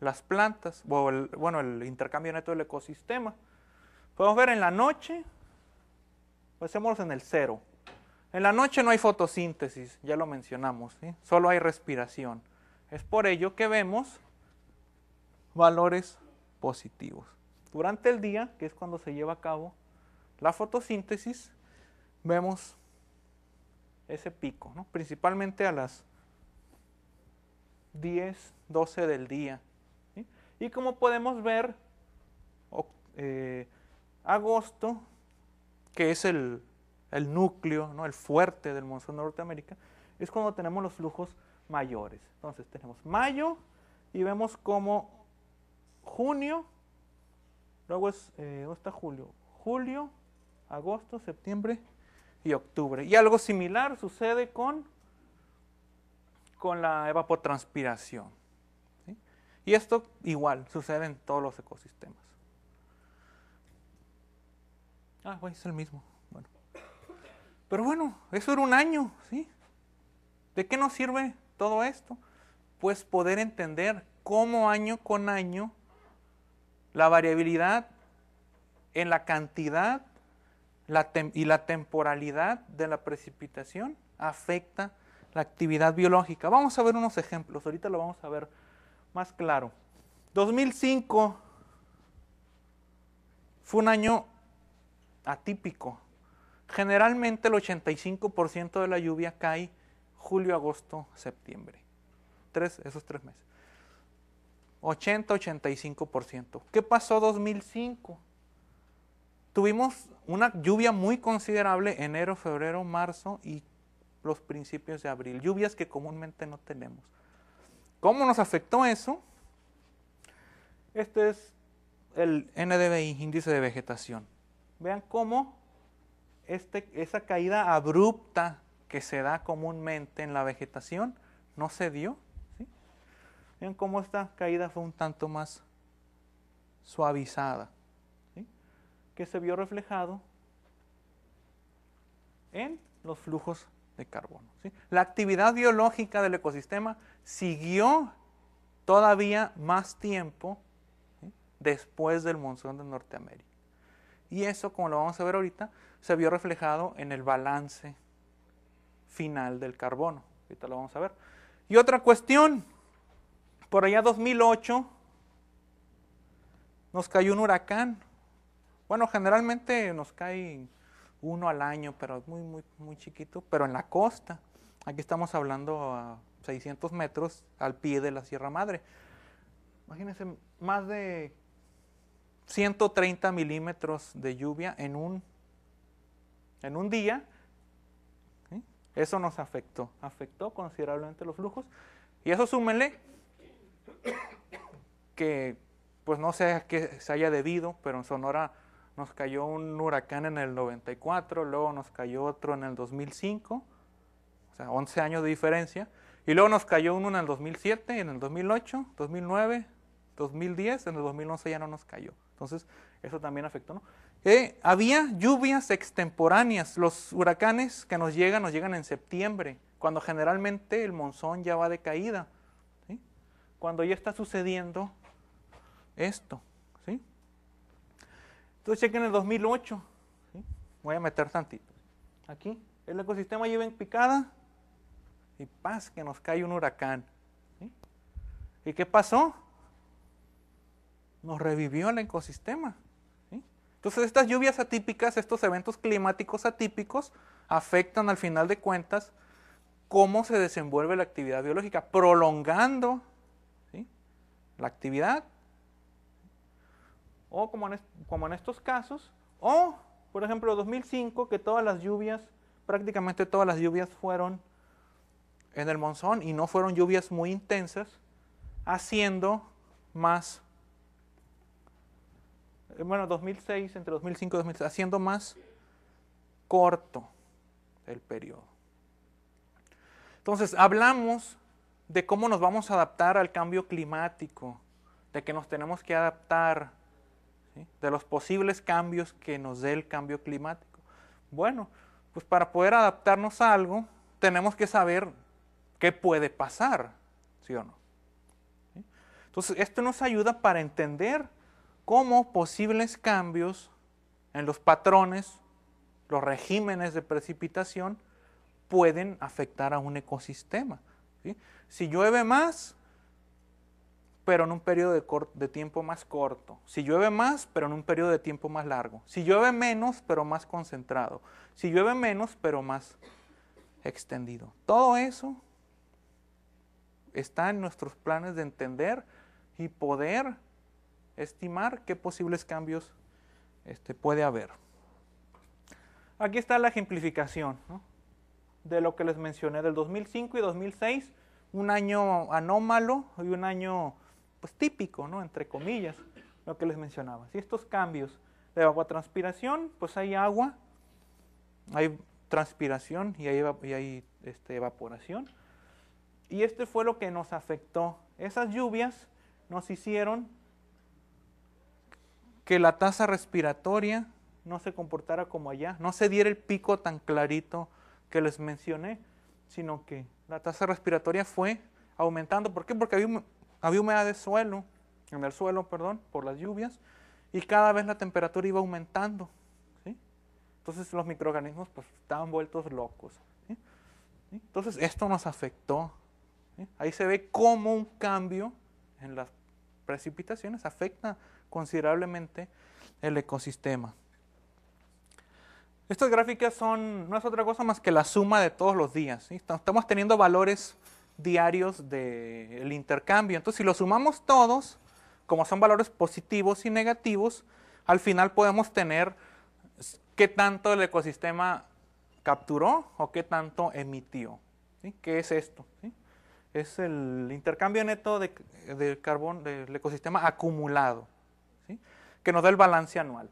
las plantas, o bueno, el intercambio neto del ecosistema. Podemos ver en la noche, hacemos en el cero. En la noche no hay fotosíntesis, ya lo mencionamos, solo hay respiración. Es por ello que vemos valores positivos. Durante el día, que es cuando se lleva a cabo la fotosíntesis, vemos ese pico, ¿no? principalmente a las 10, 12 del día. Y como podemos ver, eh, agosto, que es el, núcleo, ¿no? el fuerte del monzón de Norteamérica, es cuando tenemos los flujos mayores. Entonces tenemos mayo y vemos como junio Luego es, está eh, julio? Julio, agosto, septiembre y octubre. Y algo similar sucede con, con la evapotranspiración. Y esto igual sucede en todos los ecosistemas. Ah, güey, es el mismo. Bueno. Pero bueno, eso era un año, ¿sí? ¿De qué nos sirve todo esto? Pues poder entender cómo año con año la variabilidad en la cantidad y la temporalidad de la precipitación afecta la actividad biológica. Vamos a ver unos ejemplos, ahorita lo vamos a ver más claro. 2005 fue un año atípico. Generalmente el 85% de la lluvia cae julio, agosto, septiembre. Tres, esos tres meses. 80-85%. ¿Qué pasó 2005? Tuvimos una lluvia muy considerable enero, febrero, marzo y los principios de abril. Lluvias que comúnmente no tenemos. ¿Cómo nos afectó eso? Este es el NDVI, índice de vegetación. Vean cómo este, esa caída abrupta que se da comúnmente en la vegetación no se dio Vean cómo esta caída fue un tanto más suavizada, que se vio reflejado en los flujos de carbono. La actividad biológica del ecosistema siguió todavía más tiempo después del monzón de Norteamérica. Y eso, como lo vamos a ver ahorita, se vio reflejado en el balance final del carbono. Ahorita lo vamos a ver. Y otra cuestión por allá 2008 nos cayó un huracán. Bueno, generalmente nos cae uno al año, pero muy, muy, muy chiquito, pero en la costa. Aquí estamos hablando a 600 metros al pie de la Sierra Madre. Imagínense, más de 130 milímetros de lluvia en un, en un día. Eso nos afectó, afectó considerablemente los flujos. Y eso súmenle que pues no sé a qué se haya debido, pero en Sonora nos cayó un huracán en el 94, luego nos cayó otro en el 2005, o sea, 11 años de diferencia, y luego nos cayó uno en el 2007, en el 2008, 2009, 2010, en el 2011 ya no nos cayó. Entonces, eso también afectó, ¿no? Eh, había lluvias extemporáneas, los huracanes que nos llegan, nos llegan en septiembre, cuando generalmente el monzón ya va de caída cuando ya está sucediendo esto. ¿sí? Entonces chequen el 2008. Voy a meter tantito. Aquí el ecosistema lleva en picada y paz que nos cae un huracán. ¿Y qué pasó? Nos revivió el ecosistema. Entonces estas lluvias atípicas, estos eventos climáticos atípicos, afectan al final de cuentas cómo se desenvuelve la actividad biológica, prolongando la actividad, o como en, como en estos casos, o por ejemplo 2005, que todas las lluvias, prácticamente todas las lluvias fueron en el monzón y no fueron lluvias muy intensas, haciendo más, eh, bueno, 2006, entre 2005 y 2006, haciendo más corto el periodo. Entonces, hablamos de cómo nos vamos a adaptar al cambio climático, de que nos tenemos que adaptar, de los posibles cambios que nos dé el cambio climático. Bueno, pues para poder adaptarnos a algo, tenemos que saber qué puede pasar, ¿sí o no? Entonces, esto nos ayuda para entender cómo posibles cambios en los patrones, los regímenes de precipitación, pueden afectar a un ecosistema. Si llueve más, pero en un periodo de, tiempo más corto. Si llueve más, pero en un periodo de tiempo más largo. Si llueve menos, pero más concentrado. Si llueve menos, pero más extendido. Todo eso está en nuestros planes de entender y poder estimar qué posibles cambios este, puede haber. Aquí está la ejemplificación de lo que les mencioné del 2005 y 2006, un año anómalo y un año pues típico, ¿no? entre comillas, lo que les mencionaba. Si estos cambios de agua transpiración, pues hay agua, hay transpiración y hay, hay este, evaporación. Y este fue lo que nos afectó. Esas lluvias nos hicieron que la tasa respiratoria no se comportara como allá, no se diera el pico tan clarito que les mencioné, sino que la tasa respiratoria fue aumentando. ¿Por qué? Porque había, humedad de suelo, en el suelo, perdón, por las lluvias, y cada vez la temperatura iba aumentando. ¿sí? Entonces los microorganismos pues, estaban vueltos locos. Entonces esto nos afectó. Ahí se ve cómo un cambio en las precipitaciones afecta considerablemente el ecosistema. Estas gráficas son, no es otra cosa más que la suma de todos los días. Estamos teniendo valores diarios del intercambio. Entonces, si los sumamos todos, como son valores positivos y negativos, al final podemos tener qué tanto el ecosistema capturó o qué tanto emitió. ¿Qué es esto? Es el intercambio neto de, carbón del ecosistema acumulado, que nos da el balance anual.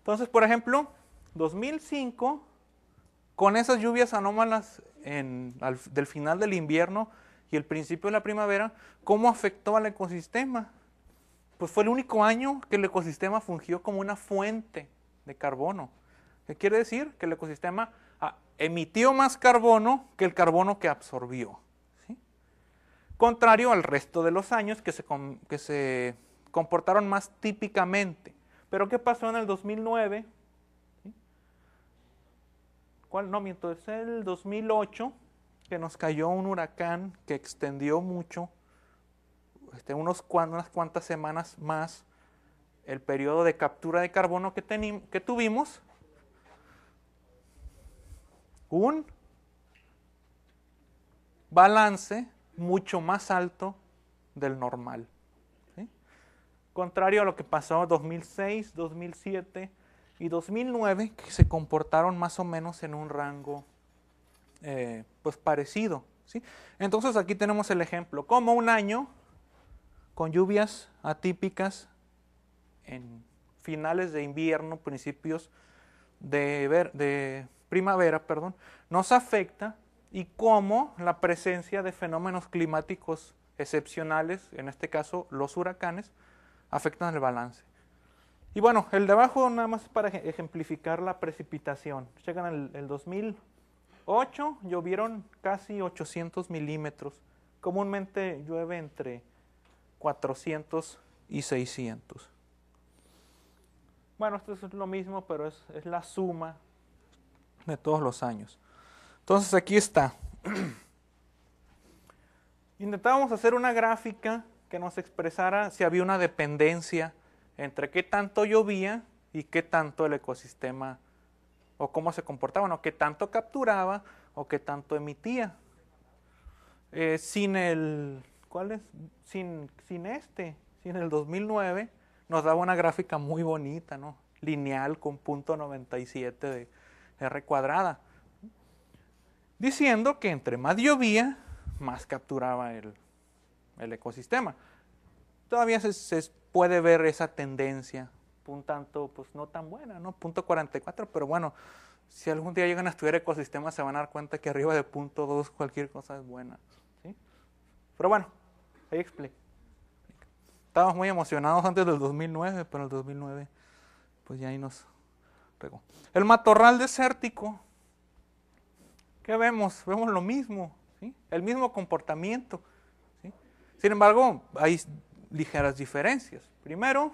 Entonces, por ejemplo, 2005, con esas lluvias anómalas del final del invierno y el principio de la primavera, ¿cómo afectó al ecosistema? Pues fue el único año que el ecosistema fungió como una fuente de carbono. ¿Qué quiere decir? Que el ecosistema ah, emitió más carbono que el carbono que absorbió. Contrario al resto de los años que se, que se comportaron más típicamente. Pero ¿qué pasó en el 2009? No, miento, es el 2008 que nos cayó un huracán que extendió mucho, este, unos unas cuantas semanas más, el periodo de captura de carbono que, tuvimos. Un balance mucho más alto del normal. Contrario a lo que pasó en 2006, 2007, y 2009 que se comportaron más o menos en un rango eh, pues parecido. ¿sí? Entonces aquí tenemos el ejemplo, Cómo un año con lluvias atípicas en finales de invierno, principios de, de primavera, perdón, nos afecta y cómo la presencia de fenómenos climáticos excepcionales, en este caso los huracanes, afectan el balance. Y bueno, el de abajo nada más para ejemplificar la precipitación. Llegan el, 2008, llovieron casi 800 milímetros. Comúnmente llueve entre 400 y 600. Bueno, esto es lo mismo, pero es, es la suma de todos los años. Entonces aquí está. Intentábamos hacer una gráfica que nos expresara si había una dependencia entre qué tanto llovía y qué tanto el ecosistema o cómo se comportaba, o qué tanto capturaba o qué tanto emitía. Eh, sin el, ¿cuál es? Sin, sin este, sin el 2009, nos daba una gráfica muy bonita, ¿no? Lineal con punto 97 de R cuadrada. Diciendo que entre más llovía, más capturaba el, ecosistema. Todavía se, puede ver esa tendencia, un tanto, pues no tan buena, ¿no? Punto 44, pero bueno, si algún día llegan a estudiar ecosistemas se van a dar cuenta que arriba de punto 2 cualquier cosa es buena, ¿sí? Pero bueno, ahí explico. Estábamos muy emocionados antes del 2009, pero el 2009, pues ya ahí nos pegó. El matorral desértico, ¿qué vemos? Vemos lo mismo, ¿sí? El mismo comportamiento, ¿sí? Sin embargo, ahí ligeras diferencias. Primero,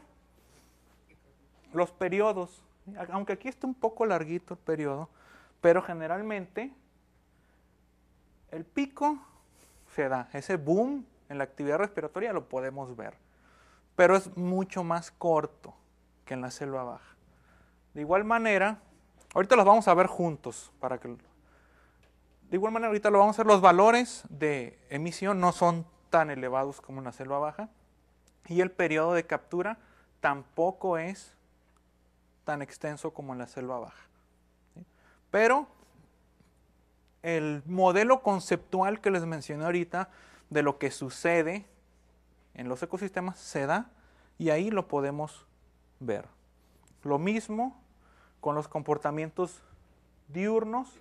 los periodos. Aunque aquí está un poco larguito el periodo, pero generalmente el pico se da. Ese boom en la actividad respiratoria lo podemos ver, pero es mucho más corto que en la selva baja. De igual manera, ahorita los vamos a ver juntos para que... De igual manera, ahorita lo vamos a ver, los valores de emisión no son tan elevados como en la selva baja. Y el periodo de captura tampoco es tan extenso como en la selva baja. Pero el modelo conceptual que les mencioné ahorita de lo que sucede en los ecosistemas se da y ahí lo podemos ver. Lo mismo con los comportamientos diurnos.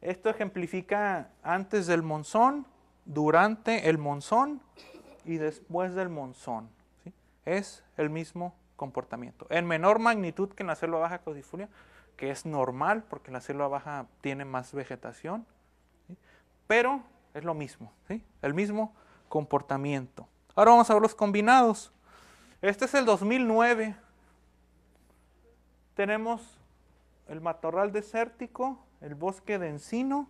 Esto ejemplifica antes del monzón, durante el monzón y después del monzón. Es el mismo comportamiento. En menor magnitud que en la selva baja caducifolia que es normal porque la selva baja tiene más vegetación, pero es lo mismo, el mismo comportamiento. Ahora vamos a ver los combinados. Este es el 2009. Tenemos el matorral desértico, el bosque de encino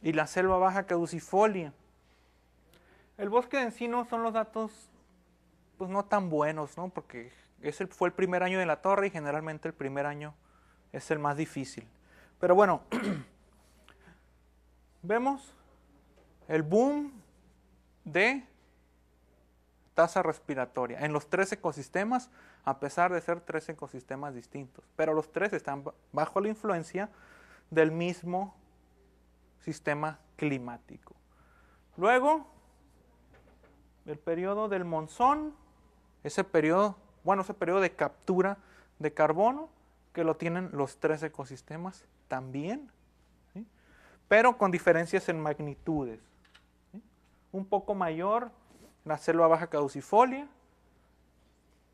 y la selva baja caducifolia. El bosque de encino son los datos, pues no tan buenos, ¿no? Porque ese fue el primer año de la torre y generalmente el primer año es el más difícil. Pero bueno, vemos el boom de tasa respiratoria en los tres ecosistemas, a pesar de ser tres ecosistemas distintos. Pero los tres están bajo la influencia del mismo sistema climático. Luego, el periodo del monzón, ese periodo, bueno, ese periodo de captura de carbono, que lo tienen los tres ecosistemas también, pero con diferencias en magnitudes. Un poco mayor la selva baja caducifolia,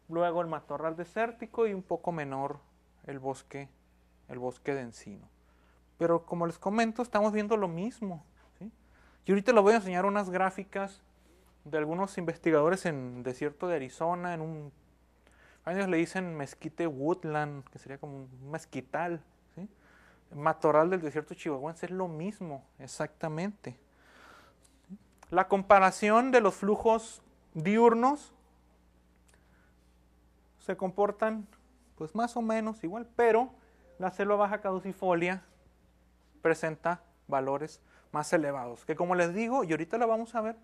luego el matorral desértico y un poco menor el bosque, el bosque de encino. Pero como les comento, estamos viendo lo mismo. ¿sí? Y ahorita les voy a enseñar unas gráficas de algunos investigadores en desierto de Arizona, en un... años le dicen mezquite woodland, que sería como un mezquital, ¿sí? Matorral del desierto chihuahuense es lo mismo, exactamente. La comparación de los flujos diurnos se comportan pues más o menos igual, pero la selva baja caducifolia presenta valores más elevados, que como les digo, y ahorita lo vamos a ver,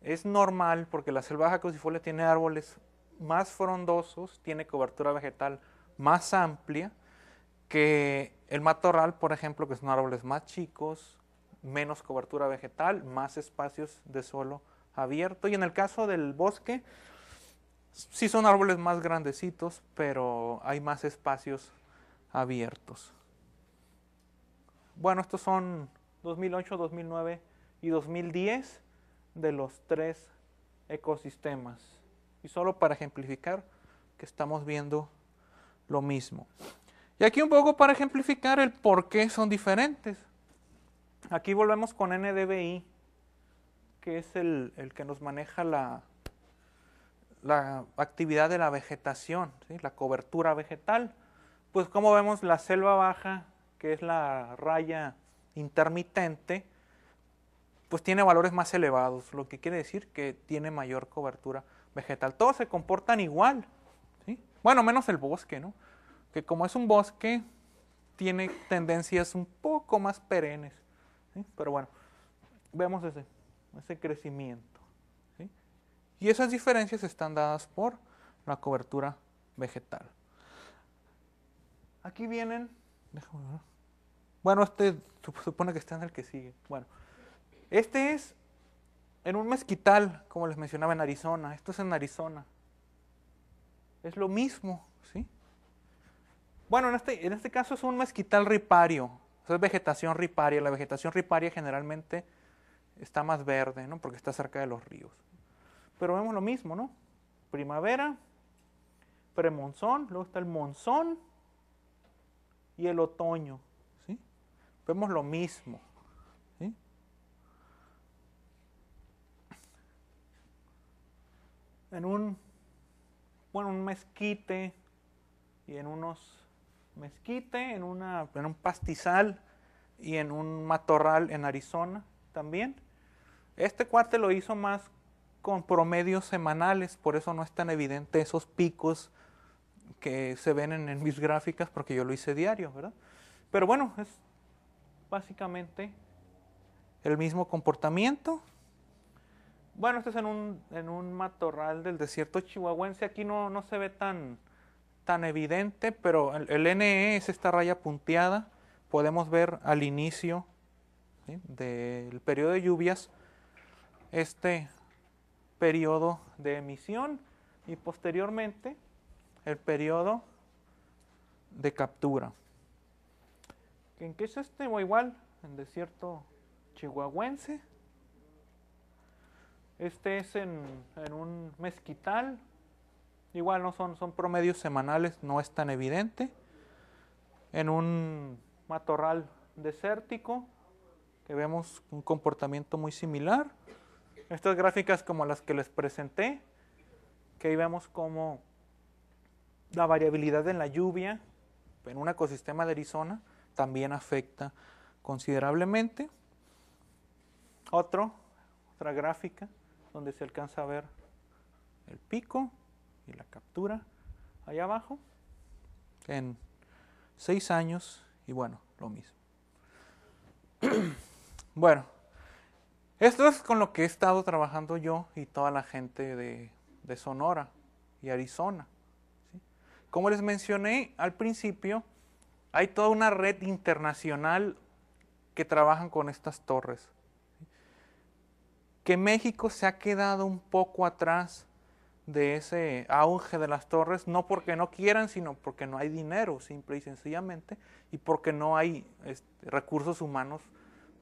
es normal porque la selvaja crucifolia tiene árboles más frondosos, tiene cobertura vegetal más amplia que el matorral, por ejemplo, que son árboles más chicos, menos cobertura vegetal, más espacios de suelo abierto. Y en el caso del bosque, sí son árboles más grandecitos, pero hay más espacios abiertos. Bueno, estos son 2008, 2009 y 2010 de los tres ecosistemas. Y solo para ejemplificar que estamos viendo lo mismo. Y aquí un poco para ejemplificar el por qué son diferentes. Aquí volvemos con NDBI, que es el, que nos maneja la, la, actividad de la vegetación, ¿sí? la cobertura vegetal. Pues como vemos la selva baja, que es la raya intermitente, pues tiene valores más elevados, lo que quiere decir que tiene mayor cobertura vegetal. Todos se comportan igual, ¿sí? bueno, menos el bosque, ¿no? que como es un bosque, tiene tendencias un poco más perennes. Pero bueno, vemos ese, ese crecimiento. Y esas diferencias están dadas por la cobertura vegetal. Aquí vienen, Bueno, este supone que está en el que sigue. Bueno, este es en un mezquital, como les mencionaba, en Arizona. Esto es en Arizona. Es lo mismo, ¿sí? Bueno, en este, este caso es un mezquital ripario. es vegetación riparia. La vegetación riparia generalmente está más verde, ¿no? Porque está cerca de los ríos. Pero vemos lo mismo, ¿no? Primavera, premonzón, luego está el monzón y el otoño, Vemos lo mismo. en un, bueno, un mezquite y en unos mezquite, en, una, en un pastizal y en un matorral en Arizona también. Este cuate lo hizo más con promedios semanales, por eso no es tan evidente esos picos que se ven en mis gráficas, porque yo lo hice diario, ¿verdad? Pero bueno, es básicamente el mismo comportamiento. Bueno, esto es en un, matorral del desierto chihuahuense. Aquí no, se ve tan, tan evidente, pero el, NE es esta raya punteada. Podemos ver al inicio del periodo de lluvias este periodo de emisión y posteriormente el periodo de captura. ¿En qué es este? O igual, en desierto chihuahuense. Este es en, un mezquital. Igual no son, son promedios semanales, no es tan evidente. En un matorral desértico, que vemos un comportamiento muy similar. Estas gráficas como las que les presenté, que ahí vemos como la variabilidad en la lluvia en un ecosistema de Arizona también afecta considerablemente. Otro, otra gráfica donde se alcanza a ver el pico y la captura allá abajo en seis años y bueno, lo mismo. bueno, esto es con lo que he estado trabajando yo y toda la gente de, Sonora y Arizona. Como les mencioné al principio, hay toda una red internacional que trabajan con estas torres que México se ha quedado un poco atrás de ese auge de las torres, no porque no quieran, sino porque no hay dinero, simple y sencillamente, y porque no hay este, recursos humanos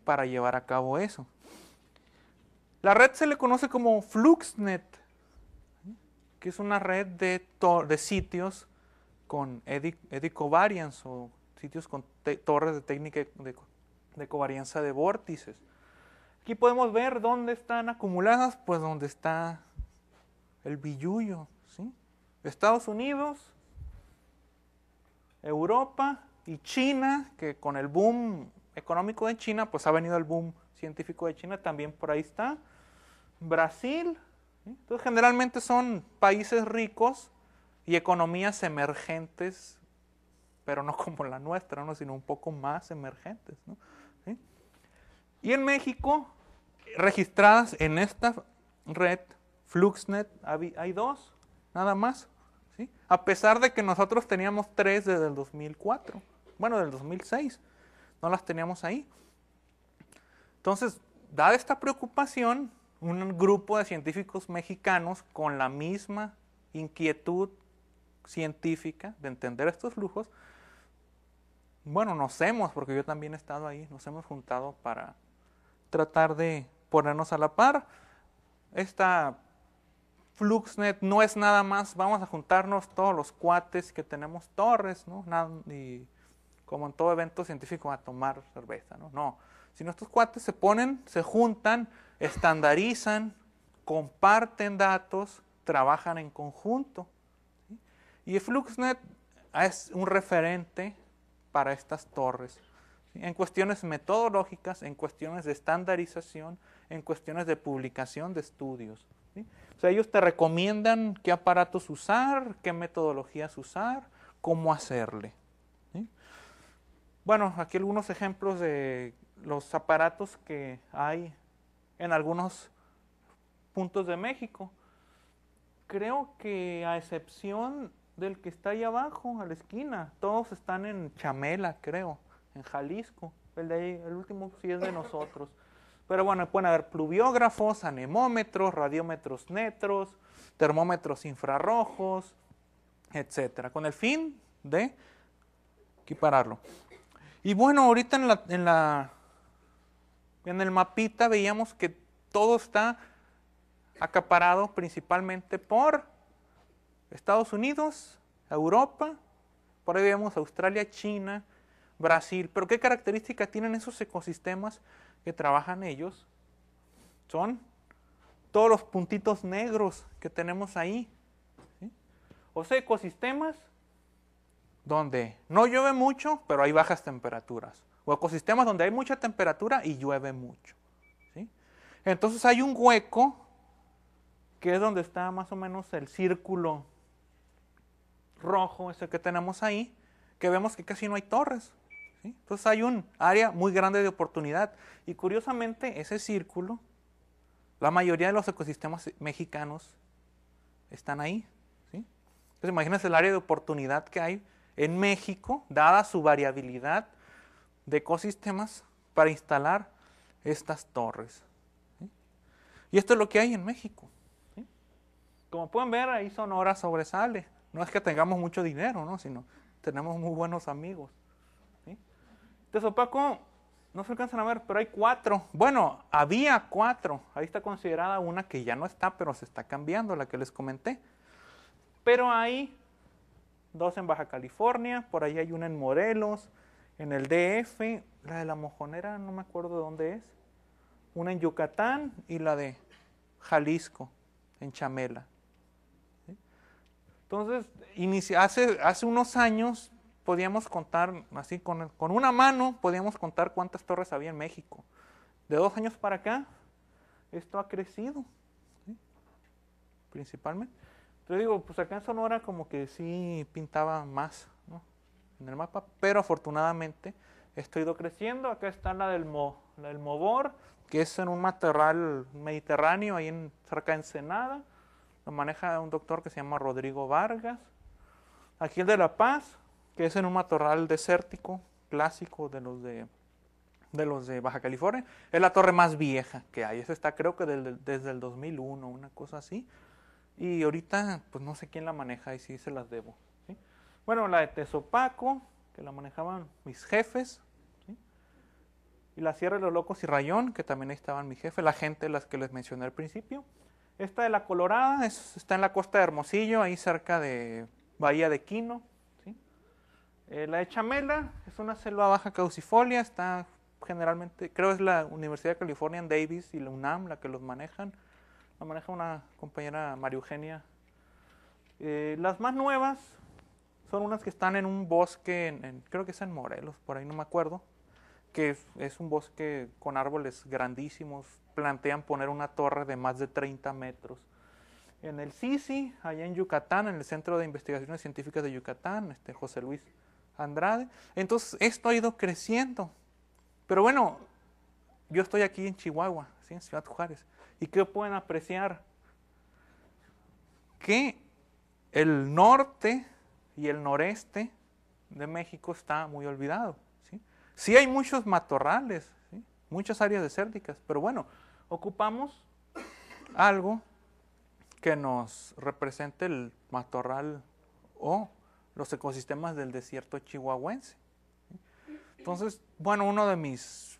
para llevar a cabo eso. La red se le conoce como Fluxnet, que es una red de, de sitios con edicovariance o sitios con torres de técnica de, de covarianza de vórtices. Aquí podemos ver dónde están acumuladas, pues donde está el billullo, ¿sí? Estados Unidos, Europa y China, que con el boom económico de China, pues ha venido el boom científico de China, también por ahí está. Brasil, entonces generalmente son países ricos y economías emergentes, pero no como la nuestra, ¿no? sino un poco más emergentes. Y en México, registradas en esta red Fluxnet, hay dos, nada más. A pesar de que nosotros teníamos tres desde el 2004, bueno, del 2006, no las teníamos ahí. Entonces, dada esta preocupación, un grupo de científicos mexicanos con la misma inquietud científica de entender estos flujos, bueno, nos hemos, porque yo también he estado ahí, nos hemos juntado para tratar de ponernos a la par. Esta Fluxnet no es nada más, vamos a juntarnos todos los cuates que tenemos torres, ¿no? y como en todo evento científico, a tomar cerveza, ¿no? No, sino nuestros cuates se ponen, se juntan, estandarizan, comparten datos, trabajan en conjunto. Y Fluxnet es un referente para estas torres, en cuestiones metodológicas, en cuestiones de estandarización, en cuestiones de publicación de estudios. O sea, ellos te recomiendan qué aparatos usar, qué metodologías usar, cómo hacerle. Bueno, aquí algunos ejemplos de los aparatos que hay en algunos puntos de México. Creo que a excepción del que está ahí abajo, a la esquina, todos están en Chamela, creo, en Jalisco. El de ahí, el último sí es de nosotros. Pero bueno, pueden haber pluviógrafos, anemómetros, radiómetros netros, termómetros infrarrojos, etcétera, con el fin de equipararlo. Y bueno, ahorita en la, en la en el mapita veíamos que todo está acaparado principalmente por Estados Unidos, Europa, por ahí vemos Australia, China, Brasil. Pero ¿qué características tienen esos ecosistemas que trabajan ellos? Son todos los puntitos negros que tenemos ahí. O sea, ecosistemas donde no llueve mucho, pero hay bajas temperaturas. O ecosistemas donde hay mucha temperatura y llueve mucho. Entonces hay un hueco que es donde está más o menos el círculo rojo, ese que tenemos ahí, que vemos que casi no hay torres. Entonces hay un área muy grande de oportunidad. Y curiosamente, ese círculo, la mayoría de los ecosistemas mexicanos están ahí. Entonces imagínense el área de oportunidad que hay en México, dada su variabilidad de ecosistemas, para instalar estas torres. Y esto es lo que hay en México. Como pueden ver, ahí Sonora sobresales. No es que tengamos mucho dinero, ¿no? sino tenemos muy buenos amigos. Entonces, opaco, no se alcanzan a ver, pero hay cuatro. Bueno, había cuatro. Ahí está considerada una que ya no está, pero se está cambiando, la que les comenté. Pero hay dos en Baja California, por ahí hay una en Morelos, en el DF, la de la mojonera, no me acuerdo de dónde es, una en Yucatán y la de Jalisco, en Chamela. Entonces, hace, hace unos años podíamos contar, así con, una mano, podíamos contar cuántas torres había en México. De dos años para acá, esto ha crecido, principalmente. Entonces digo, pues acá en Sonora como que sí pintaba más en el mapa, pero afortunadamente esto ha ido creciendo. Acá está la del, Mo, la del Mobor, que es en un materral mediterráneo, ahí en, cerca de Ensenada. Lo maneja un doctor que se llama Rodrigo Vargas. Aquí el de La Paz, que es en un matorral desértico, clásico de los de, los de Baja California. Es la torre más vieja que hay. Esa está creo que desde el 2001, una cosa así. Y ahorita, pues no sé quién la maneja y si se las debo. Bueno, la de Tezopaco, que la manejaban mis jefes. Y la Sierra de los Locos y Rayón, que también ahí estaban mis jefes, la gente las que les mencioné al principio. Esta de la Colorada está en la costa de Hermosillo, ahí cerca de Bahía de Quino, eh, la Echamela es una selva baja caucifolia, está generalmente, creo es la Universidad de California en Davis y la UNAM la que los manejan. La maneja una compañera María Eugenia. Eh, las más nuevas son unas que están en un bosque, en, creo que es en Morelos, por ahí no me acuerdo, que es, un bosque con árboles grandísimos. Plantean poner una torre de más de 30 metros. En el Sisi, allá en Yucatán, en el Centro de Investigaciones Científicas de Yucatán, este, José Luis Andrade. Entonces, esto ha ido creciendo. Pero bueno, yo estoy aquí en Chihuahua, en Ciudad Juárez. ¿Y que pueden apreciar? Que el norte y el noreste de México está muy olvidado. Sí, hay muchos matorrales, muchas áreas desérticas, pero bueno, ocupamos algo que nos represente el matorral o los ecosistemas del desierto chihuahuense. Entonces, bueno, uno de mis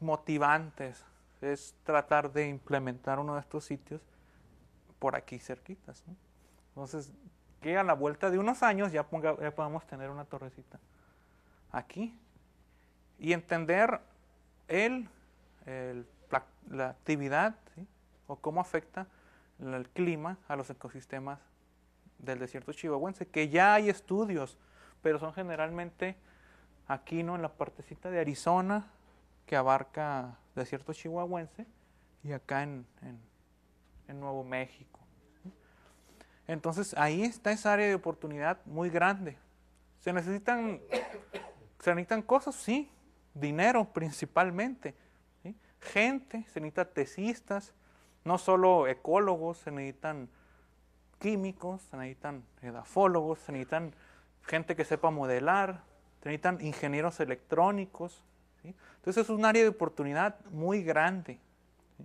motivantes es tratar de implementar uno de estos sitios por aquí cerquitas. Entonces, que a la vuelta de unos años ya, podamos tener una torrecita aquí y entender el, la, actividad o cómo afecta el clima a los ecosistemas del desierto chihuahuense, que ya hay estudios, pero son generalmente aquí, ¿no? En la partecita de Arizona, que abarca desierto chihuahuense, y acá en, Nuevo México. Entonces ahí está esa área de oportunidad muy grande. ¿Se necesitan, ¿se necesitan cosas? Sí, dinero principalmente, gente, se necesitan tesistas, no solo ecólogos, se necesitan químicos, se necesitan edafólogos, se necesitan gente que sepa modelar, se necesitan ingenieros electrónicos. Entonces es un área de oportunidad muy grande. la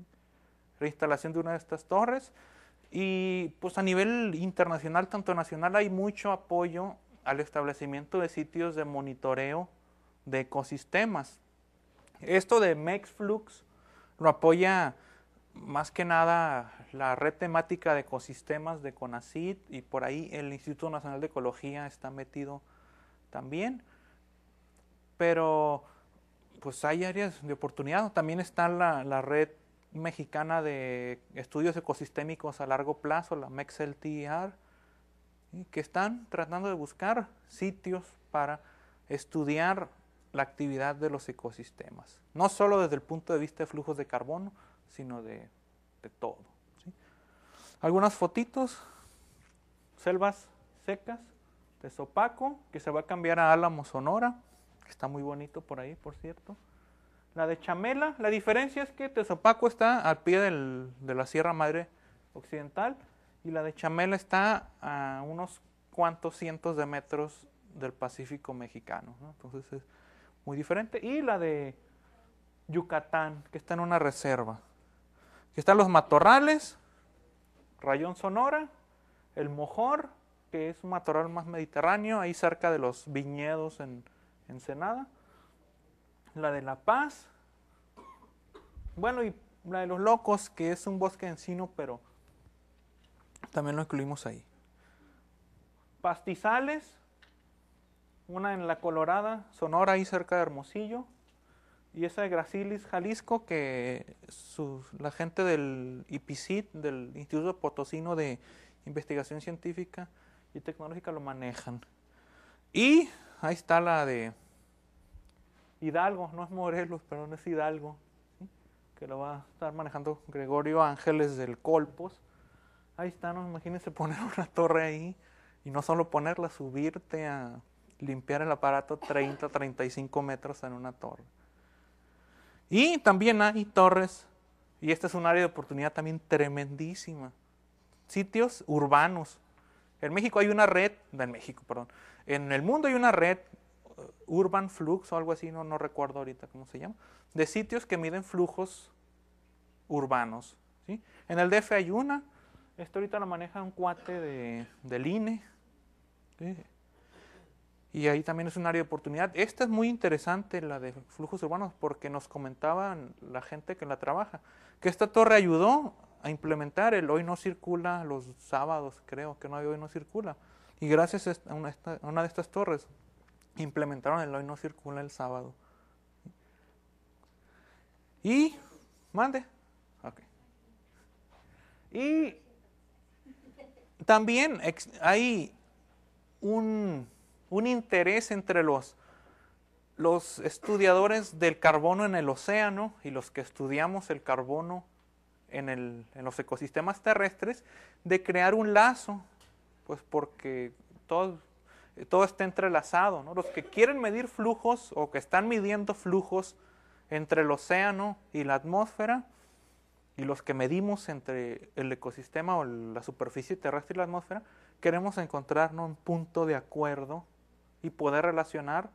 Reinstalación de una de estas torres. Y pues a nivel internacional, tanto nacional, hay mucho apoyo al establecimiento de sitios de monitoreo de ecosistemas. Esto de MexFlux lo apoya más que nada la red temática de ecosistemas de CONACIT y por ahí el Instituto Nacional de Ecología está metido también. Pero pues hay áreas de oportunidad. También está la, red mexicana de estudios ecosistémicos a largo plazo, la MEXLTR, e que están tratando de buscar sitios para estudiar la actividad de los ecosistemas. No solo desde el punto de vista de flujos de carbono, sino de, todo. Algunas fotitos, selvas secas, de que se va a cambiar a Álamo Sonora, que está muy bonito por ahí, por cierto. La de Chamela, la diferencia es que Tezopaco está al pie de la Sierra Madre Occidental y la de Chamela está a unos cuantos cientos de metros del Pacífico mexicano. Entonces es muy diferente. Y la de Yucatán, que está en una reserva. Aquí están los matorrales, Rayón Sonora, el Mojor, que es un matorral más mediterráneo, ahí cerca de los viñedos en Ensenada, la de La Paz, bueno, y la de los Locos, que es un bosque de encino, pero también lo incluimos ahí. Pastizales, una en La Colorada, Sonora, ahí cerca de Hermosillo, y esa de Gracilis, Jalisco, que la gente del IPICIT, del Instituto Potosino de Investigación Científica y Tecnológica, lo manejan. Y ahí está la de Hidalgo, no es Morelos, pero no es Hidalgo, que lo va a estar manejando Gregorio Ángeles del Colpos. Ahí está, ¿no? imagínense poner una torre ahí y no solo ponerla, subirte a limpiar el aparato 30, 35 metros en una torre. Y también hay torres, y esta es un área de oportunidad también tremendísima. Sitios urbanos. En México hay una red, en México, perdón, en el mundo hay una red, uh, Urban Flux o algo así, no, no recuerdo ahorita cómo se llama, de sitios que miden flujos urbanos. ¿sí? En el DF hay una, esto ahorita la maneja un cuate de, del INE. Y ahí también es un área de oportunidad. Esta es muy interesante, la de flujos urbanos, porque nos comentaban la gente que la trabaja, que esta torre ayudó a implementar el hoy no circula los sábados, creo que no hay hoy no circula. Y gracias a una, de estas torres implementaron el hoy no circula el sábado. Y, mande. Y también hay un un interés entre los, los estudiadores del carbono en el océano y los que estudiamos el carbono en, los ecosistemas terrestres, de crear un lazo, pues porque todo, todo está entrelazado. ¿no? Los que quieren medir flujos o que están midiendo flujos entre el océano y la atmósfera, y los que medimos entre el ecosistema o la superficie terrestre y la atmósfera, queremos encontrar un punto de acuerdo y poder relacionar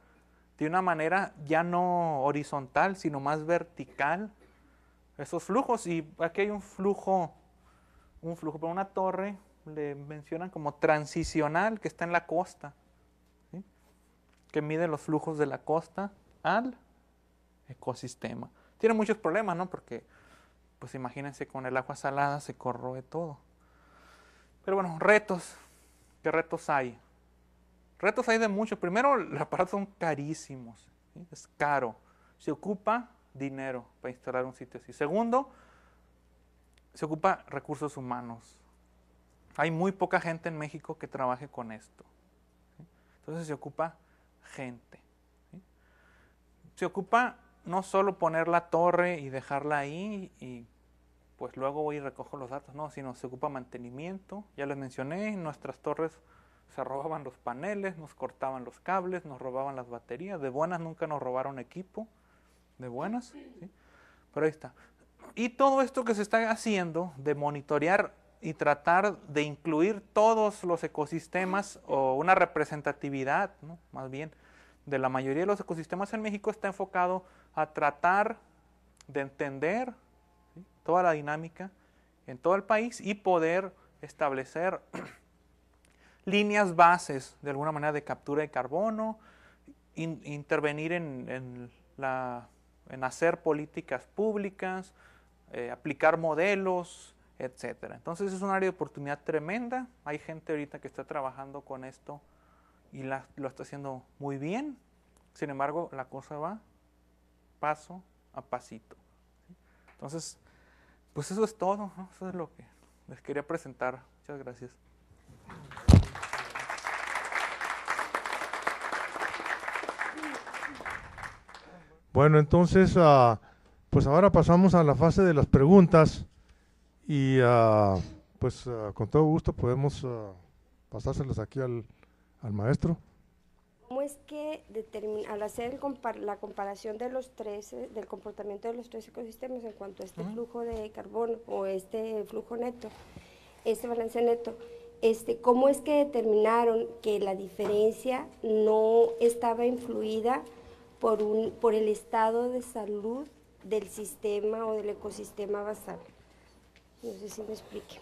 de una manera ya no horizontal, sino más vertical esos flujos. Y aquí hay un flujo, un flujo, pero una torre le mencionan como transicional que está en la costa, que mide los flujos de la costa al ecosistema. Tiene muchos problemas, ¿no? Porque, pues imagínense, con el agua salada se corroe todo. Pero bueno, retos. ¿Qué retos hay? Retos hay de muchos. Primero, los aparatos son carísimos. Es caro. Se ocupa dinero para instalar un sitio así. Segundo, se ocupa recursos humanos. Hay muy poca gente en México que trabaje con esto. Entonces se ocupa gente. Se ocupa no solo poner la torre y dejarla ahí y pues luego voy y recojo los datos, no, sino se ocupa mantenimiento. Ya les mencioné, nuestras torres se robaban los paneles, nos cortaban los cables, nos robaban las baterías, de buenas nunca nos robaron equipo, de buenas, pero ahí está. Y todo esto que se está haciendo de monitorear y tratar de incluir todos los ecosistemas o una representatividad, más bien, de la mayoría de los ecosistemas en México está enfocado a tratar de entender toda la dinámica en todo el país y poder establecer líneas bases, de alguna manera, de captura de carbono, intervenir en, la, en, hacer políticas públicas, eh, aplicar modelos, etcétera. Entonces es un área de oportunidad tremenda. Hay gente ahorita que está trabajando con esto y la, lo está haciendo muy bien. Sin embargo, la cosa va paso a pasito. Entonces, pues eso es todo. Eso es lo que les quería presentar. Muchas gracias. Bueno, entonces, ah, pues ahora pasamos a la fase de las preguntas y ah, pues ah, con todo gusto podemos pasárselas aquí al, al, maestro. ¿Cómo es que determina, al hacer la comparación de los tres, del comportamiento de los tres ecosistemas en cuanto a este flujo de carbono o este flujo neto, este balance neto, este, cómo es que determinaron que la diferencia no estaba influida por, un, por el estado de salud del sistema o del ecosistema basal. No sé si me explique.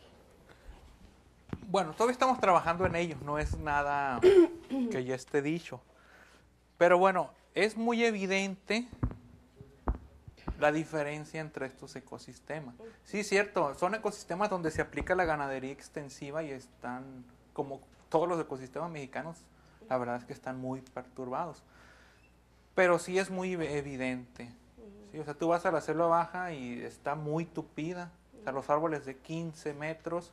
Bueno, todavía estamos trabajando en ellos, no es nada que ya esté dicho. Pero bueno, es muy evidente la diferencia entre estos ecosistemas. Sí, cierto, son ecosistemas donde se aplica la ganadería extensiva y están, como todos los ecosistemas mexicanos, la verdad es que están muy perturbados pero sí es muy evidente. O sea, tú vas a la selva baja y está muy tupida. los árboles de 15 metros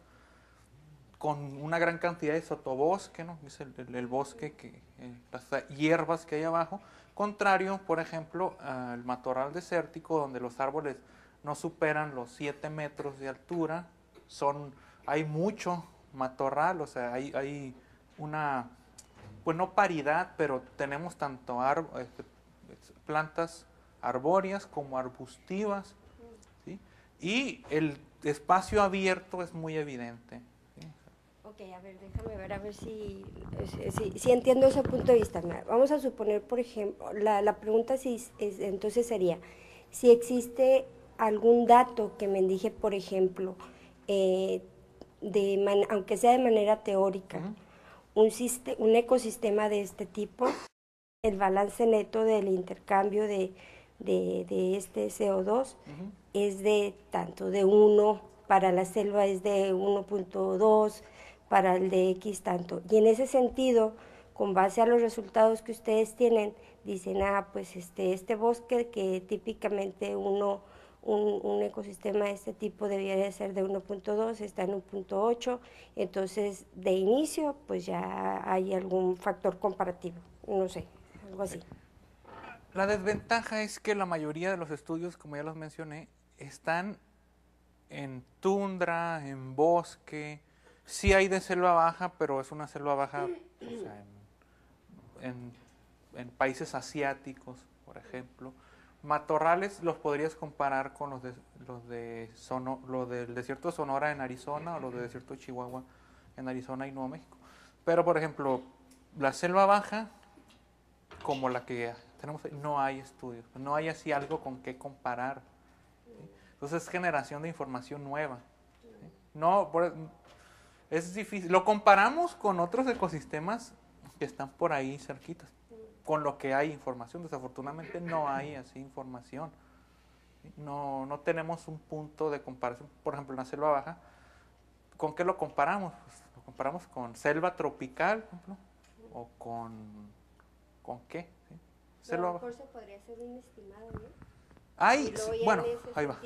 con una gran cantidad de sotobosque, ¿no? Es el, bosque, que, eh, las hierbas que hay abajo. Contrario, por ejemplo, al matorral desértico, donde los árboles no superan los 7 metros de altura. Son, hay mucho matorral, o sea, hay, una, pues no paridad, pero tenemos tanto árbol, este, plantas arbóreas como arbustivas. Y el espacio abierto es muy evidente. Ok, a ver, déjame ver, a ver si, si, entiendo ese punto de vista. Vamos a suponer, por ejemplo, la, la pregunta si entonces sería, si existe algún dato que me dije por ejemplo, eh, de aunque sea de manera teórica, un ecosistema de este tipo el balance neto del intercambio de, de, este CO2 es de tanto de 1, para la selva es de 1.2, para el de X tanto. Y en ese sentido, con base a los resultados que ustedes tienen, dicen, ah, pues este, este bosque que típicamente uno, un, un ecosistema de este tipo debería ser de 1.2, está en 1.8, entonces de inicio pues ya hay algún factor comparativo, no sé así. La desventaja es que la mayoría de los estudios, como ya los mencioné, están en tundra, en bosque. Sí hay de selva baja, pero es una selva baja en, países asiáticos, por ejemplo. Matorrales los podrías comparar con los de, los de Sono, del desierto Sonora en Arizona o los del desierto Chihuahua en Arizona y Nuevo México. Pero, por ejemplo, la selva baja como la que tenemos no hay estudios, no hay así algo con qué comparar. Entonces es generación de información nueva. No, e, es difícil. Lo comparamos con otros ecosistemas que están por ahí cerquitas, con lo que hay información. Desafortunadamente no hay así información. No, no tenemos un punto de comparación. Por ejemplo, la selva baja, ¿con qué lo comparamos? Pues, lo comparamos con selva tropical, o con ¿Con qué? ¿Sí? lo, mejor se podría hacer un estimado, Ay, bueno, ahí va.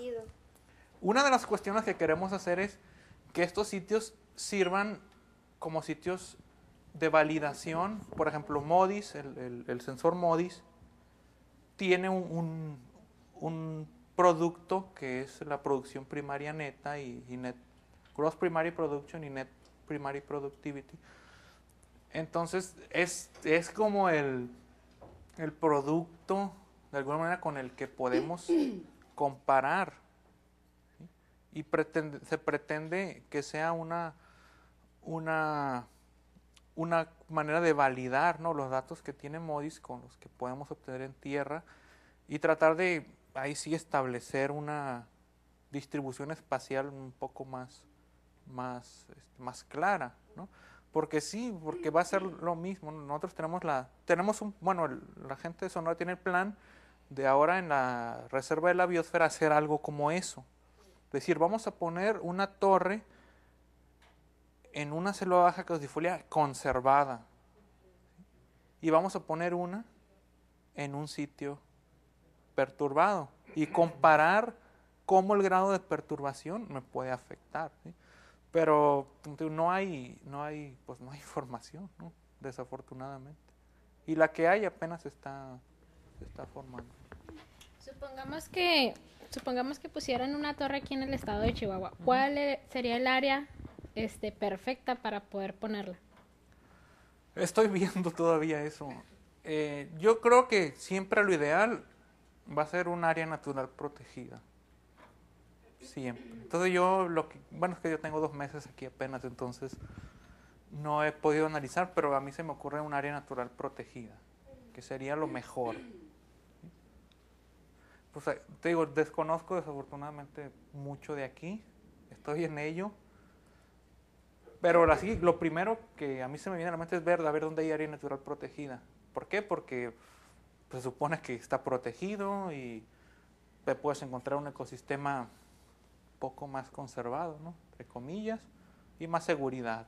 Una de las cuestiones que queremos hacer es que estos sitios sirvan como sitios de validación. Por ejemplo, MODIS, el, sensor MODIS, tiene un, producto que es la producción primaria neta y, y net, Gross Primary Production y Net Primary Productivity entonces, es, es como el, producto, de alguna manera, con el que podemos comparar. Y se pretende que sea una, una, una manera de validar los datos que tiene Modis con los que podemos obtener en tierra y tratar de ahí sí establecer una distribución espacial un poco más, más, este, más clara. ¿no? Porque sí, porque va a ser lo mismo. Nosotros tenemos la, tenemos un, bueno, la gente de Sonora tiene el plan de ahora en la reserva de la biosfera hacer algo como eso. Es decir, vamos a poner una torre en una selva baja caducifolia conservada. Y vamos a poner una en un sitio perturbado y comparar cómo el grado de perturbación me puede afectar. Pero no hay, no hay, pues no hay formación, desafortunadamente. Y la que hay apenas está, se está formando. Supongamos que, supongamos que pusieran una torre aquí en el estado de Chihuahua. ¿Cuál e, sería el área este, perfecta para poder ponerla? Estoy viendo todavía eso. Eh, yo creo que siempre lo ideal va a ser un área natural protegida siempre. Entonces yo, lo que, bueno, es que yo tengo dos meses aquí apenas, entonces no he podido analizar, pero a mí se me ocurre un área natural protegida, que sería lo mejor. Pues te digo, desconozco desafortunadamente mucho de aquí, estoy en ello, pero así, lo primero que a mí se me viene a la mente es ver, a ver dónde hay área natural protegida. ¿Por qué? Porque se supone que está protegido y puedes encontrar un ecosistema poco más conservado, ¿no? entre comillas, y más seguridad.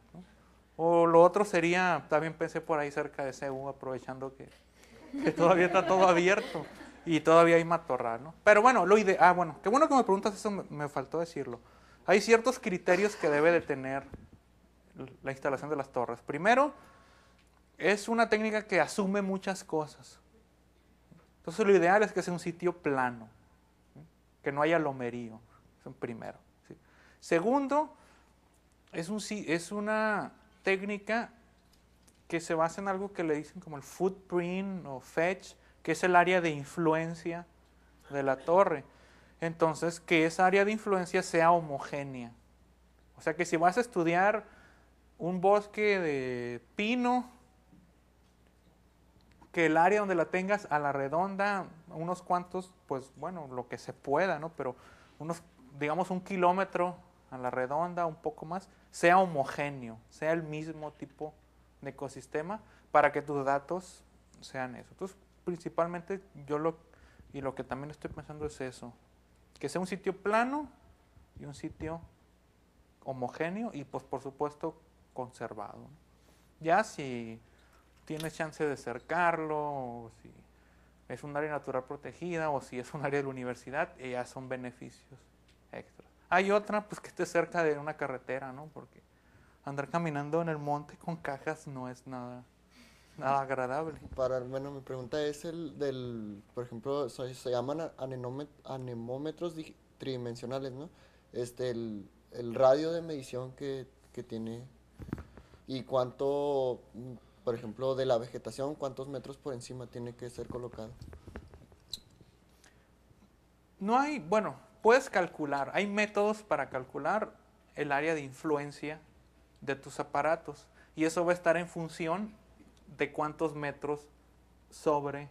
O lo otro sería, también pensé por ahí cerca de CEU, aprovechando que, todavía está todo abierto y todavía hay matorral. ¿no? Pero bueno, lo ideal, ah, bueno, qué bueno que me preguntas eso, me, me faltó decirlo. Hay ciertos criterios que debe de tener la instalación de las torres. Primero, es una técnica que asume muchas cosas. Entonces lo ideal es que sea un sitio plano, que no haya lomerío primero. Segundo, es, un, es una técnica que se basa en algo que le dicen como el footprint o fetch, que es el área de influencia de la torre. Entonces, que esa área de influencia sea homogénea. O sea, que si vas a estudiar un bosque de pino, que el área donde la tengas a la redonda, unos cuantos, pues bueno, lo que se pueda, ¿no? Pero unos digamos, un kilómetro a la redonda, un poco más, sea homogéneo, sea el mismo tipo de ecosistema para que tus datos sean eso. Entonces, principalmente yo lo, y lo que también estoy pensando es eso, que sea un sitio plano y un sitio homogéneo y pues por supuesto conservado. Ya si tienes chance de cercarlo, o si es un área natural protegida o si es un área de la universidad, eh, ya son beneficios. Hay otra, pues que esté cerca de una carretera, ¿no? Porque andar caminando en el monte con cajas no es nada, nada agradable. Para, bueno, mi pregunta es el del, por ejemplo, se llaman anemómetros tridimensionales, ¿no? Este, el, radio de medición que, que tiene y cuánto, por ejemplo, de la vegetación, cuántos metros por encima tiene que ser colocado. No hay, bueno, puedes calcular, hay métodos para calcular el área de influencia de tus aparatos y eso va a estar en función de cuántos metros sobre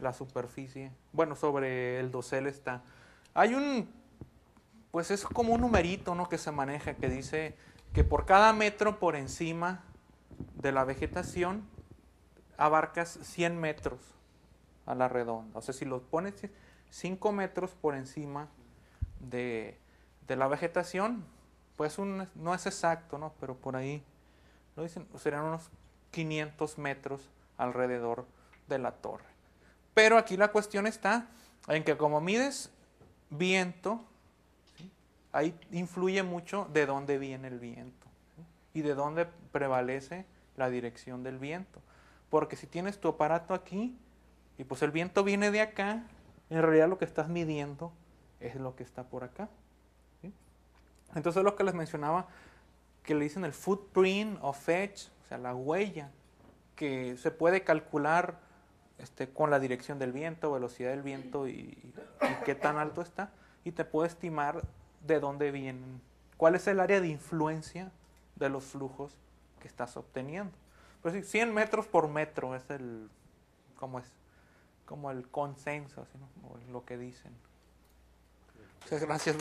la superficie, bueno, sobre el dosel está. Hay un, pues es como un numerito, ¿no? Que se maneja, que dice que por cada metro por encima de la vegetación abarcas 100 metros a la redonda. O sea, si los pones 5 metros por encima de, la vegetación. Pues un, no es exacto, ¿no? Pero por ahí lo dicen, serían unos 500 metros alrededor de la torre. Pero aquí la cuestión está en que como mides viento, ahí influye mucho de dónde viene el viento y de dónde prevalece la dirección del viento. Porque si tienes tu aparato aquí y pues el viento viene de acá, en realidad lo que estás midiendo es lo que está por acá. Entonces lo que les mencionaba, que le dicen el footprint of edge, o sea, la huella, que se puede calcular este, con la dirección del viento, velocidad del viento y, qué tan alto está, y te puede estimar de dónde vienen, cuál es el área de influencia de los flujos que estás obteniendo. Pues 100 metros por metro es el, ¿cómo es? como el consenso, lo que dicen. Muchas gracias.